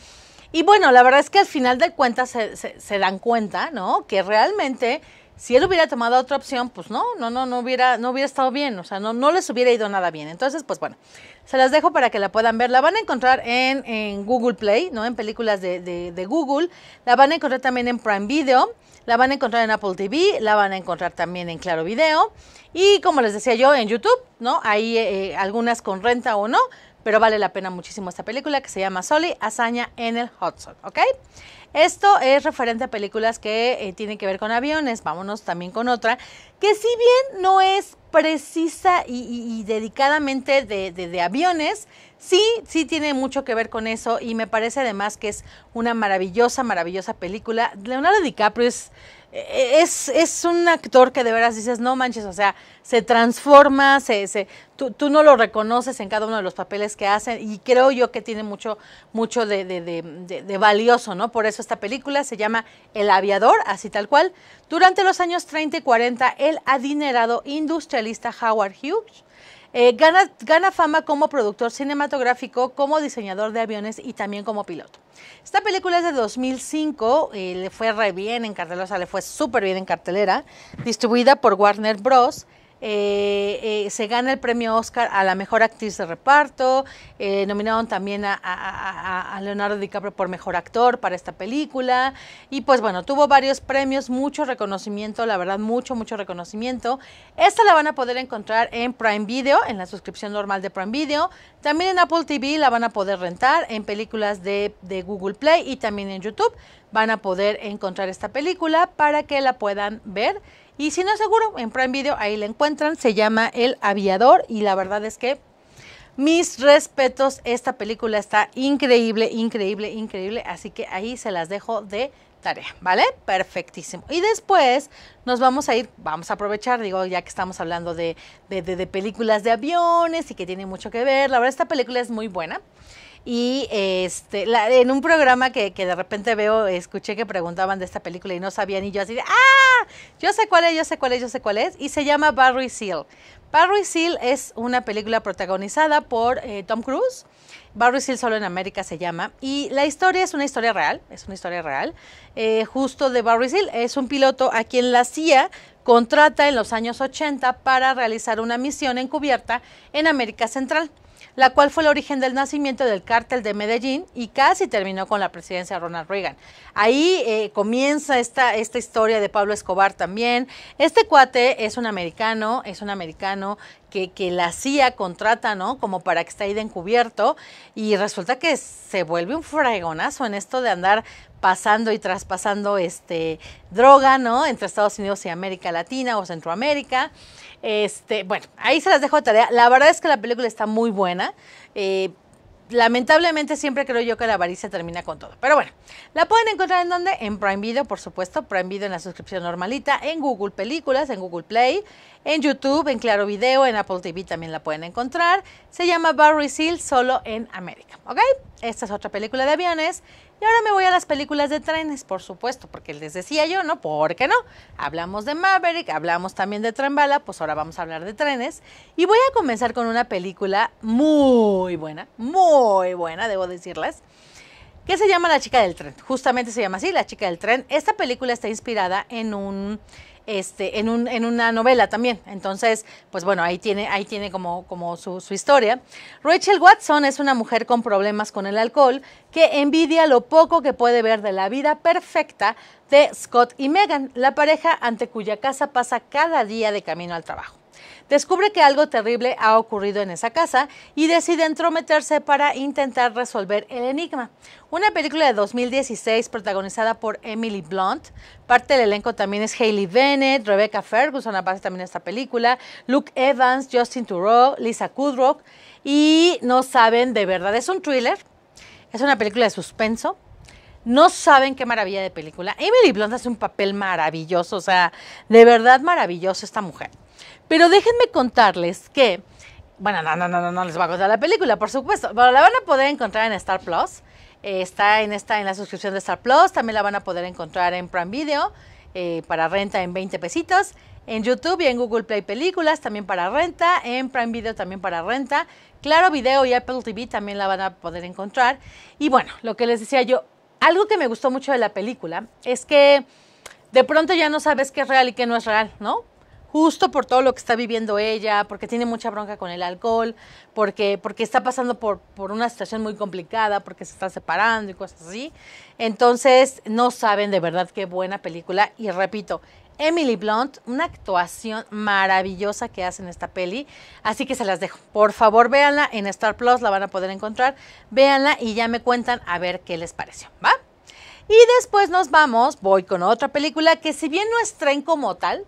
Y bueno, la verdad es que al final de cuentas se dan cuenta, ¿no? Que realmente si él hubiera tomado otra opción, pues no, no, no, no hubiera, no hubiera estado bien, o sea, no, no les hubiera ido nada bien. Entonces, pues bueno, se las dejo para que la puedan ver. La van a encontrar en, Google Play, ¿no? En películas de, Google. La van a encontrar también en Prime Video. La van a encontrar en Apple TV. La van a encontrar también en Claro Video. Y como les decía yo, en YouTube, ¿no? Hay eh, eh, algunas con renta o no. Pero vale la pena muchísimo esta película que se llama Soli, Hazaña en el Hudson, ¿ok? Esto es referente a películas que eh, tienen que ver con aviones. Vámonos también con otra, que si bien no es precisa y, dedicadamente de aviones, sí, sí tiene mucho que ver con eso y me parece además que es una maravillosa, maravillosa película. Leonardo DiCaprio es e-, es, es, un actor que de veras dices, no manches, o sea, se transforma, se, se tú, no lo reconoces en cada uno de los papeles que hacen y creo yo que tiene mucho, mucho de, de, valioso, ¿no? Por eso esta película se llama El aviador, así tal cual. Durante los años 30 y 40, el adinerado industrialista Howard Hughes eh, gana, fama como productor cinematográfico, como diseñador de aviones y también como piloto. Esta película es de 2005, eh, le fue re bien en cartelera, le fue súper bien en cartelera, distribuida por Warner Bros. Eh, eh, se gana el premio Oscar a la mejor actriz de reparto, eh, nominaron también a, Leonardo DiCaprio por mejor actor para esta película y pues bueno, tuvo varios premios, mucho reconocimiento, la verdad, mucho, mucho reconocimiento. Esta la van a poder encontrar en Prime Video, en la suscripción normal de Prime Video, también en Apple TV la van a poder rentar, en películas de Google Play y también en YouTube van a poder encontrar esta película para que la puedan ver. Y si no es seguro, en Prime Video ahí la encuentran. Se llama El Aviador y la verdad es que mis respetos, esta película está increíble, increíble, increíble. Así que ahí se las dejo de tarea, ¿vale? Perfectísimo. Y después nos vamos a ir, vamos a aprovechar, digo, ya que estamos hablando de, películas de aviones y que tiene mucho que ver. La verdad, esta película es muy buena y este en un programa que, de repente veo, escuché que preguntaban de esta película y no sabían y yo así ¡ah! Yo sé cuál es, yo sé cuál es, yo sé cuál es y se llama Barry Seal. Barry Seal es una película protagonizada por eh, Tom Cruise. Barry Seal solo en América se llama. Y la historia es una historia real, es una historia real, eh, justo de Barry Seal. Es un piloto a quien la CIA contrata en los años 80 para realizar una misión encubierta en América Central la cual fue el origen del nacimiento del cártel de Medellín y casi terminó con la presidencia de Ronald Reagan. Ahí eh, comienza esta, esta historia de Pablo Escobar también. Este cuate es un americano, es un americano que, que, la CIA contrata, ¿no? Como para que esté ahí de encubierto. Y resulta que se vuelve un fragonazo en esto de andar pasando y traspasando este, droga, ¿no? Entre Estados Unidos y América Latina o Centroamérica. Este, bueno, ahí se las dejo de tarea. La verdad es que la película está muy buena. Eh, lamentablemente siempre creo yo que la avaricia termina con todo. Pero bueno, la pueden encontrar en donde? En Prime Video, por supuesto, Prime Video en la suscripción normalita, en Google Películas, en Google Play, en YouTube, en Claro Video, en Apple TV también la pueden encontrar. Se llama Barry Seal solo en América, ¿ok? Esta es otra película de aviones. Y ahora me voy a las películas de trenes, por supuesto, porque les decía yo, ¿no? ¿Por qué no? Hablamos de Maverick, hablamos también de Trembala, pues ahora vamos a hablar de trenes. Y voy a comenzar con una película muy buena, muy buena, debo decirles. ¿Qué se llama La chica del tren. Justamente se llama así, La chica del tren. Esta película está inspirada en un este, en, un, en, una novela también. Entonces, pues bueno, ahí tiene, ahí tiene como, como su, su, historia. Rachel Watson es una mujer con problemas con el alcohol que envidia lo poco que puede ver de la vida perfecta de Scott y Megan, la pareja ante cuya casa pasa cada día de camino al trabajo. Descubre que algo terrible ha ocurrido en esa casa y decide entrometerse para intentar resolver el enigma. Una película de 2016 protagonizada por Emily Blunt. Parte del elenco también es Hayley Bennett, Rebecca Ferguson aparece también en esta película, Luke Evans, Justin Theroux, Lisa Kudrow y no saben de verdad. Es un thriller, es una película de suspenso. No saben qué maravilla de película. Emily Blunt hace un papel maravilloso, o sea, de verdad maravilloso esta mujer. Pero déjenme contarles que, bueno, no, no, no, no, no les voy a contar la película, por supuesto, pero la van a poder encontrar en Star Plus. Eh, está en esta en la suscripción de Star Plus, también la van a poder encontrar en Prime Video eh, para renta en 20 pesitos, en YouTube y en Google Play Películas también para renta, en Prime Video también para renta, Claro Video y Apple TV también la van a poder encontrar. Y bueno, lo que les decía yo, algo que me gustó mucho de la película es que de pronto ya no sabes qué es real y qué no es real, ¿no? justo por todo lo que está viviendo ella, porque tiene mucha bronca con el alcohol, porque, porque está pasando por, por una situación muy complicada, porque se está separando y cosas así. Entonces, no saben de verdad qué buena película. Y repito, Emily Blunt, una actuación maravillosa que hace en esta peli. Así que se las dejo. Por favor, véanla en Star Plus, la van a poder encontrar. Véanla y ya me cuentan a ver qué les pareció. ¿Va? Y después nos vamos, voy con otra película que si bien no es tren como tal,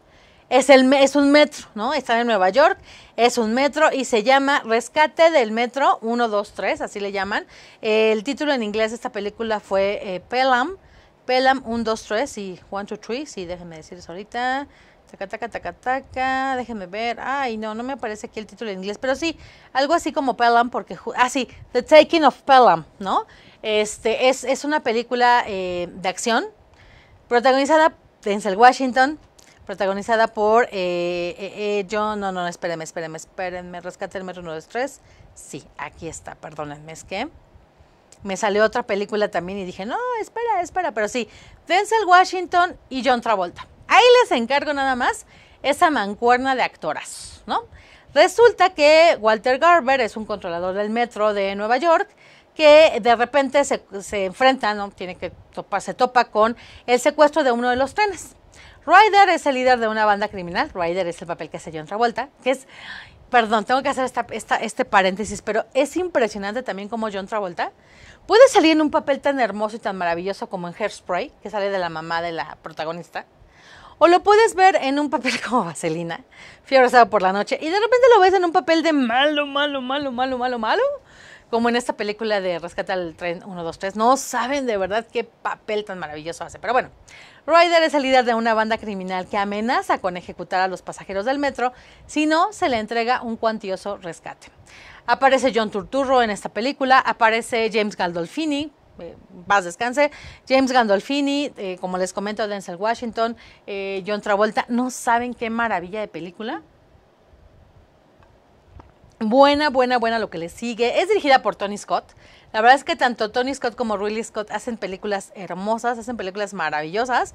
es, es un metro, ¿no? Está en Nueva York, es un metro y se llama Rescate del Metro 123, así le llaman. el título en inglés de esta película fue eh, Pelham Pelham, Pelham 123 y 123, sí, déjenme decirles ahorita. Taca, taca, taca, taca, déjenme ver. Ay, no, no me aparece aquí el título en inglés, pero sí, algo así como Pelham, porque, ah, sí, The Taking of Pelham, ¿no? Este, es, es una película eh, de acción protagonizada por Denzel Washington, protagonizada por eh, John, eh, eh, no, no, espérenme, espérenme, espérenme, Rescate el Metro estrés, Sí, aquí está, perdónenme, es que me salió otra película también y dije, no, espera, espera, pero sí, Denzel Washington y John Travolta. Ahí les encargo nada más esa mancuerna de actoras, ¿no? Resulta que Walter Garber es un controlador del metro de Nueva York que de repente se, se enfrenta, ¿no? Tiene que topar, se topa con el secuestro de uno de los trenes. Ryder es el líder de una banda criminal. Ryder es el papel que hace John Travolta, que es. Perdón, tengo que hacer este paréntesis, pero es impresionante también como John Travolta puede salir en un papel tan hermoso y tan maravilloso como en Hairspray, que sale de la mamá de la protagonista. O lo puedes ver en un papel como Vaselina, Fiebrezado por la noche, y de repente lo ves en un papel de malo, malo, malo, malo, malo, malo, como en esta película de Rescata al Tren 123. No saben de verdad qué papel tan maravilloso hace. Pero bueno, Ryder es el líder de una banda criminal que amenaza con ejecutar a los pasajeros del metro si no se le entrega un cuantioso rescate. Aparece John Turturro en esta película, aparece James Gandolfini, Vas, eh, descanse, James Gandolfini, eh, como les comento, Denzel Washington, eh, John Travolta. No saben qué maravilla de película Buena, buena, buena lo que le sigue. Es dirigida por Tony Scott. La verdad es que tanto Tony Scott como Ridley Scott hacen películas hermosas, hacen películas maravillosas.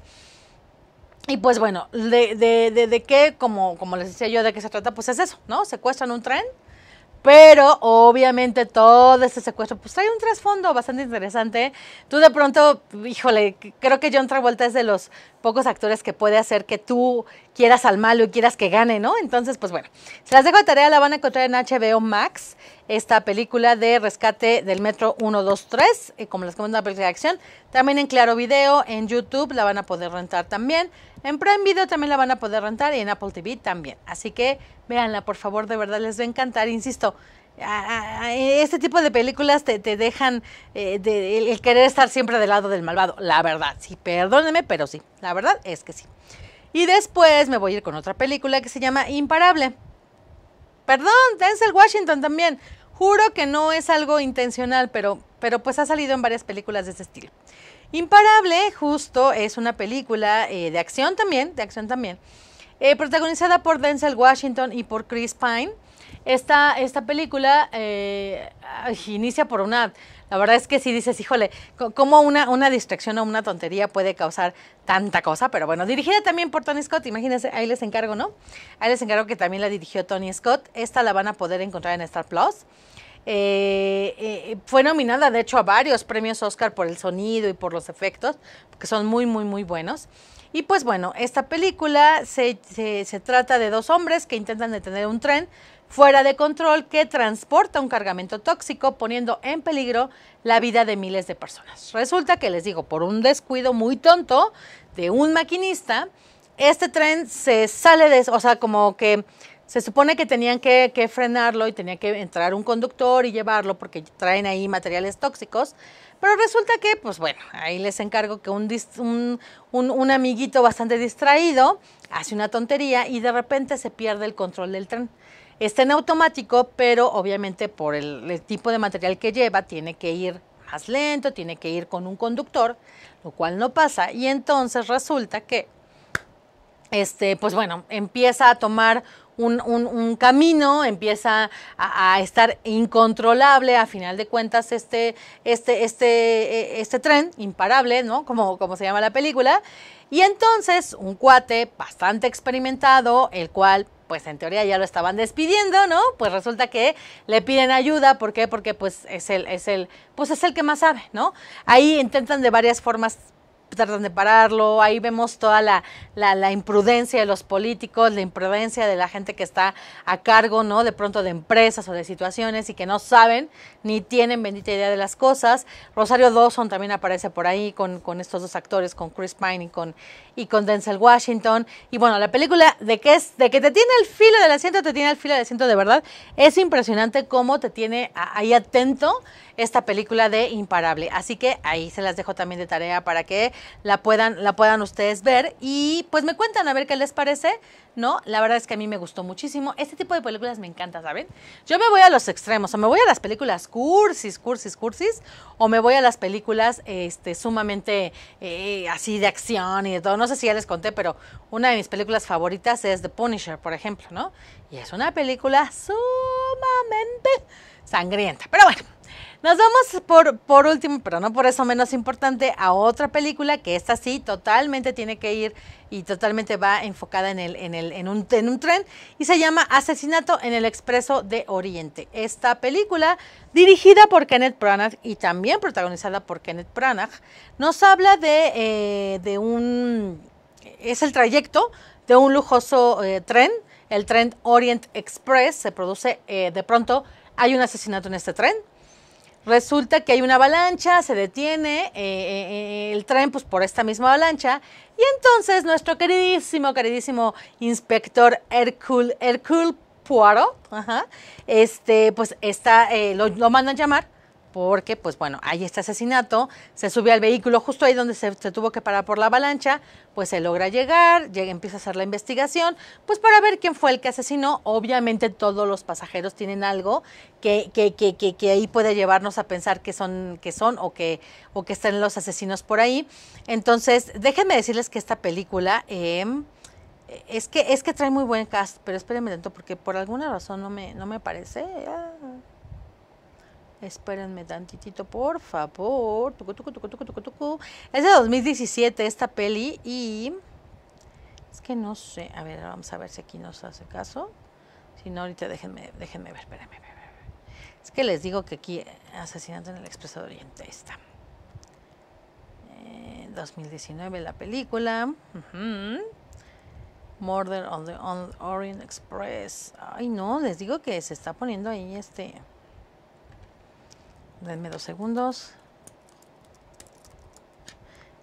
Y pues bueno, de, de, de, qué, como, como les decía yo, de qué se trata, pues es eso, ¿no? Secuestran un tren, pero obviamente todo este secuestro, pues hay un trasfondo bastante interesante. Tú de pronto, híjole, creo que John Travolta es de los pocos actores que puede hacer que tú quieras al malo y quieras que gane, ¿no? Entonces, pues bueno, se las dejo de tarea, la van a encontrar en HBO Max, esta película de rescate del Metro 123, y eh, como les comento, una película de acción, también en Claro Video, en YouTube la van a poder rentar también, en Prime Video también la van a poder rentar y en Apple TV también. Así que véanla, por favor, de verdad les va a encantar, insisto, este tipo de películas te, dejan eh, el, querer estar siempre del lado del malvado. La verdad, sí, perdónenme, pero sí, la verdad es que sí. Y después me voy a ir con otra película que se llama Imparable. Perdón, Denzel Washington también. Juro que no es algo intencional, pero, pero pues ha salido en varias películas de este estilo. Imparable, justo, es una película eh, de acción también, de acción también, eh, protagonizada por Denzel Washington y por Chris Pine. Esta, esta película eh, inicia por una, la verdad es que si dices, híjole, ¿cómo una, una distracción o una tontería puede causar tanta cosa? Pero bueno, dirigida también por Tony Scott, imagínense, ahí les encargo, ¿no? Ahí les encargo que también la dirigió Tony Scott. Esta la van a poder encontrar en Star Plus. Eh, eh, fue nominada, de hecho, a varios premios Oscar por el sonido y por los efectos, que son muy, muy, muy buenos. Y pues bueno, esta película se, trata de dos hombres que intentan detener un tren, fuera de control que transporta un cargamento tóxico poniendo en peligro la vida de miles de personas. Resulta que les digo, por un descuido muy tonto de un maquinista, este tren se sale de, o sea, como que se supone que tenían que, frenarlo y tenía que entrar un conductor y llevarlo porque traen ahí materiales tóxicos, pero resulta que, pues bueno, ahí les encargo que un amiguito bastante distraído hace una tontería y de repente se pierde el control del tren. Está en automático, pero obviamente por el, tipo de material que lleva tiene que ir más lento, tiene que ir con un conductor, lo cual no pasa. Y entonces resulta que, este, pues bueno, empieza a tomar un, camino, empieza a, estar incontrolable, a final de cuentas, este, este, este, eh, este tren imparable, ¿no? Como, como se llama la película. Y entonces un cuate bastante experimentado, el cual pues en teoría ya lo estaban despidiendo, ¿no? Pues resulta que le piden ayuda, ¿por qué? Porque pues es el, es el, pues es el que más sabe, ¿no? Ahí intentan de varias formas tratan de pararlo, ahí vemos toda la, la, imprudencia de los políticos, la imprudencia de la gente que está a cargo, ¿no? De pronto de empresas o de situaciones y que no saben ni tienen bendita idea de las cosas. Rosario Dawson también aparece por ahí con, con estos dos actores, con Chris Pine y con y con Denzel Washington. Y bueno, la película de que, es, de que te tiene el filo del asiento, te tiene el filo del asiento de verdad. Es impresionante cómo te tiene ahí atento esta película de Imparable. Así que ahí se las dejo también de tarea para que la puedan, la puedan ustedes ver. Y pues me cuentan a ver qué les parece. No, la verdad es que a mí me gustó muchísimo. Este tipo de películas me encanta, ¿saben? Yo me voy a los extremos, o me voy a las películas cursis, cursis, cursis, o me voy a las películas este, sumamente eh, así de acción y de todo. No no sé si ya les conté, pero una de mis películas favoritas es The Punisher, por ejemplo, ¿no? Y es una película sumamente sangrienta. Pero bueno, nos vamos por, por último, pero no por eso menos importante, a otra película que esta sí totalmente tiene que ir y totalmente va enfocada en, el, en, el, en, un, tren y se llama Asesinato en el Expreso de Oriente. Esta película, dirigida por Kenneth Branagh y también protagonizada por Kenneth Branagh, nos habla de, eh, de un... es el trayecto de un lujoso eh, tren, el tren Orient Express, se produce eh, de pronto, hay un asesinato en este tren. Resulta que hay una avalancha, se detiene eh, eh, eh, el tren pues, por esta misma avalancha y entonces nuestro queridísimo, queridísimo inspector Hercule, Hercule Poirot, este, pues está, lo, lo mandan llamar porque pues bueno, hay este asesinato, se sube al vehículo justo ahí donde se, tuvo que parar por la avalancha, pues se logra llegar, empieza a hacer la investigación, pues para ver quién fue el que asesinó, obviamente todos los pasajeros tienen algo que, que, que, que, ahí puede llevarnos a pensar que son, que son o, que, o que están los asesinos por ahí. Entonces, déjenme decirles que esta película... Em, es que, es que trae muy buen cast, pero espérenme tanto porque por alguna razón no me, no me parece. Ah. Espérenme tantitito, por favor. es de 2017 esta peli y... Es que no sé. A ver, vamos a ver si aquí nos hace caso. Si no, ahorita déjenme, déjenme ver, espérenme. Es que les digo que aquí Asesinato en el Expreso de Oriente está. 2019 eh, la película. Murder on the Orient Express. Ay, no, les digo que se está poniendo ahí este... Denme dos segundos.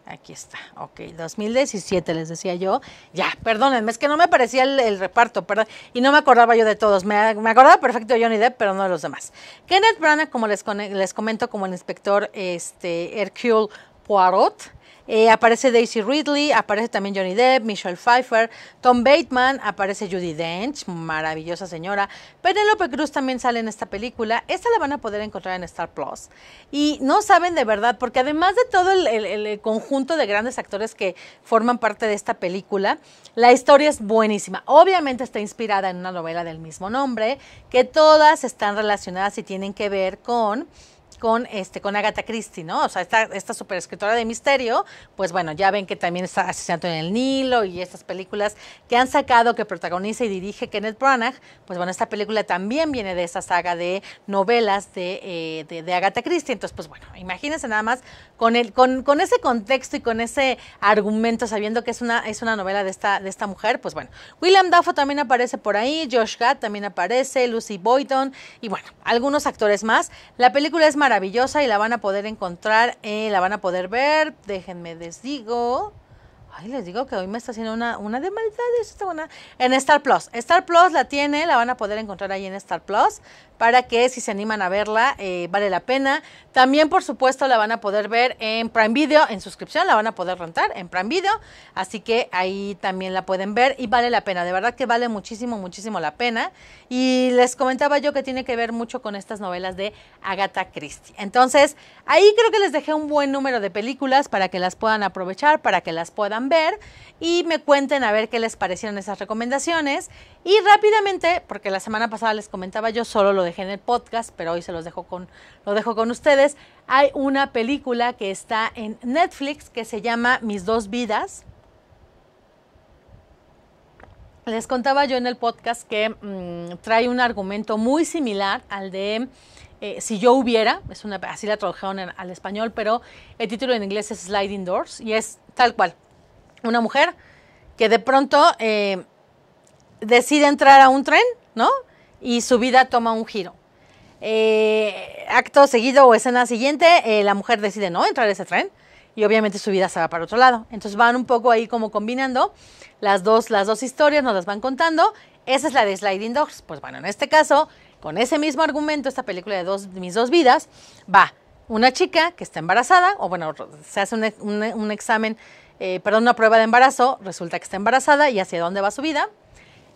Aquí está, ok, 2017 les decía yo. Ya, perdónenme, es que no me parecía el, reparto, perdón, y no me acordaba yo de todos. Me, acordaba perfecto de Johnny Depp, pero no de los demás. Kenneth Branagh, como les, comento, como el inspector este, Hercule Poirot. Eh, aparece Daisy Ridley, aparece también Johnny Depp, Michelle Pfeiffer, Tom Bateman, aparece Judy Dench, maravillosa señora. Penélope Cruz también sale en esta película. Esta la van a poder encontrar en Star Plus. Y no saben de verdad, porque además de todo el, el conjunto de grandes actores que forman parte de esta película, la historia es buenísima. Obviamente está inspirada en una novela del mismo nombre, que todas están relacionadas y tienen que ver con con este con Agatha Christie, ¿no? O sea, esta, esta superescritora de misterio, pues bueno, ya ven que también está asesinando en el Nilo y estas películas que han sacado, que protagoniza y dirige Kenneth Branagh, pues bueno, esta película también viene de esa saga de novelas eh, de, Agatha Christie, entonces pues bueno, imagínense nada más con, el, con, con ese contexto y con ese argumento, sabiendo que es una, es una novela de esta, de esta mujer, pues bueno, William Duffo también aparece por ahí, Josh Gatt también aparece, Lucy Boyton y bueno, algunos actores más. La película es más maravillosa y la van a poder encontrar, eh, la van a poder ver, déjenme desdigo. Ay, les digo que hoy me está haciendo una, una de maldades. En Star Plus. Star Plus la tiene, la van a poder encontrar ahí en Star Plus. Para que si se animan a verla, eh, vale la pena. También, por supuesto, la van a poder ver en Prime Video, en suscripción, la van a poder rentar en Prime Video. Así que ahí también la pueden ver y vale la pena. De verdad que vale muchísimo, muchísimo la pena. Y les comentaba yo que tiene que ver mucho con estas novelas de Agatha Christie. Entonces, ahí creo que les dejé un buen número de películas para que las puedan aprovechar, para que las puedan ver y me cuenten a ver qué les parecieron esas recomendaciones. Y rápidamente, porque la semana pasada les comentaba, yo solo lo dejé en el podcast, pero hoy se los dejo con, lo dejo con ustedes. Hay una película que está en Netflix que se llama Mis dos vidas. Les contaba yo en el podcast que mm, trae un argumento muy similar al de eh, Si yo hubiera, es una, así la tradujeron al español, pero el título en inglés es Sliding Doors y es tal cual, una mujer que de pronto eh, decide entrar a un tren, ¿no? Y su vida toma un giro. Eh, acto seguido o escena siguiente, eh, la mujer decide no entrar a ese tren y obviamente su vida se va para otro lado. Entonces van un poco ahí como combinando las dos, las dos historias, nos las van contando. Esa es la de Sliding Dogs. Pues bueno, en este caso, con ese mismo argumento, esta película de dos, Mis dos vidas, va una chica que está embarazada, o bueno, se hace un examen eh, perdón, una prueba de embarazo, resulta que está embarazada y hacia dónde va su vida.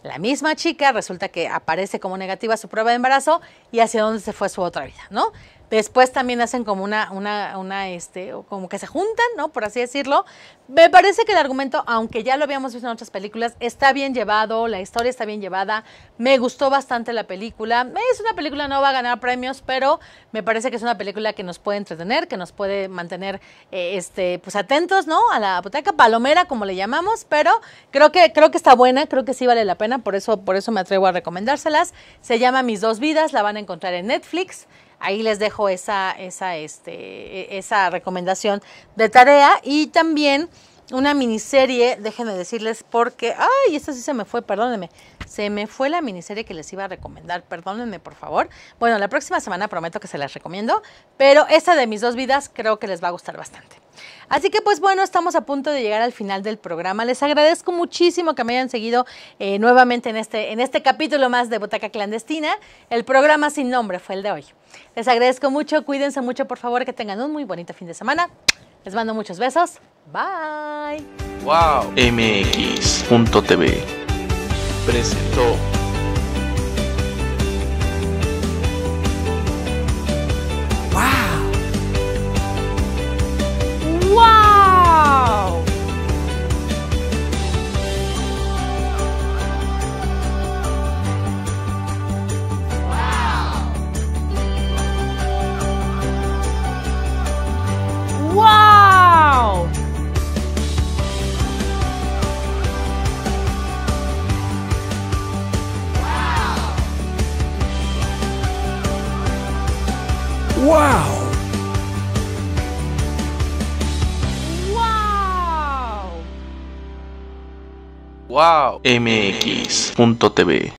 La misma chica resulta que aparece como negativa su prueba de embarazo y hacia dónde se fue su otra vida, ¿no? Después también hacen como una, una, una, este, como que se juntan, ¿no? Por así decirlo. Me parece que el argumento, aunque ya lo habíamos visto en otras películas, está bien llevado, la historia está bien llevada. Me gustó bastante la película. Es una película, no va a ganar premios, pero me parece que es una película que nos puede entretener, que nos puede mantener, eh, este, pues atentos, ¿no? A la apoteca palomera, como le llamamos, pero creo que, creo que está buena, creo que sí vale la pena, por eso, por eso me atrevo a recomendárselas. Se llama Mis dos vidas, la van a encontrar en Netflix. Ahí les dejo esa, esa, este, e, esa recomendación de tarea y también una miniserie, déjenme decirles, porque, ay, esta sí se me fue, perdónenme, se me fue la miniserie que les iba a recomendar, perdónenme por favor. Bueno, la próxima semana prometo que se las recomiendo, pero esta de mis dos vidas creo que les va a gustar bastante. Así que pues bueno, estamos a punto de llegar al final del programa. Les agradezco muchísimo que me hayan seguido eh, nuevamente en este, en este capítulo más de Botaca Clandestina. El programa sin nombre fue el de hoy. Les agradezco mucho, cuídense mucho por favor, que tengan un muy bonito fin de semana. Les mando muchos besos. Bye. Wow. MX.tv presentó. wow mx.tv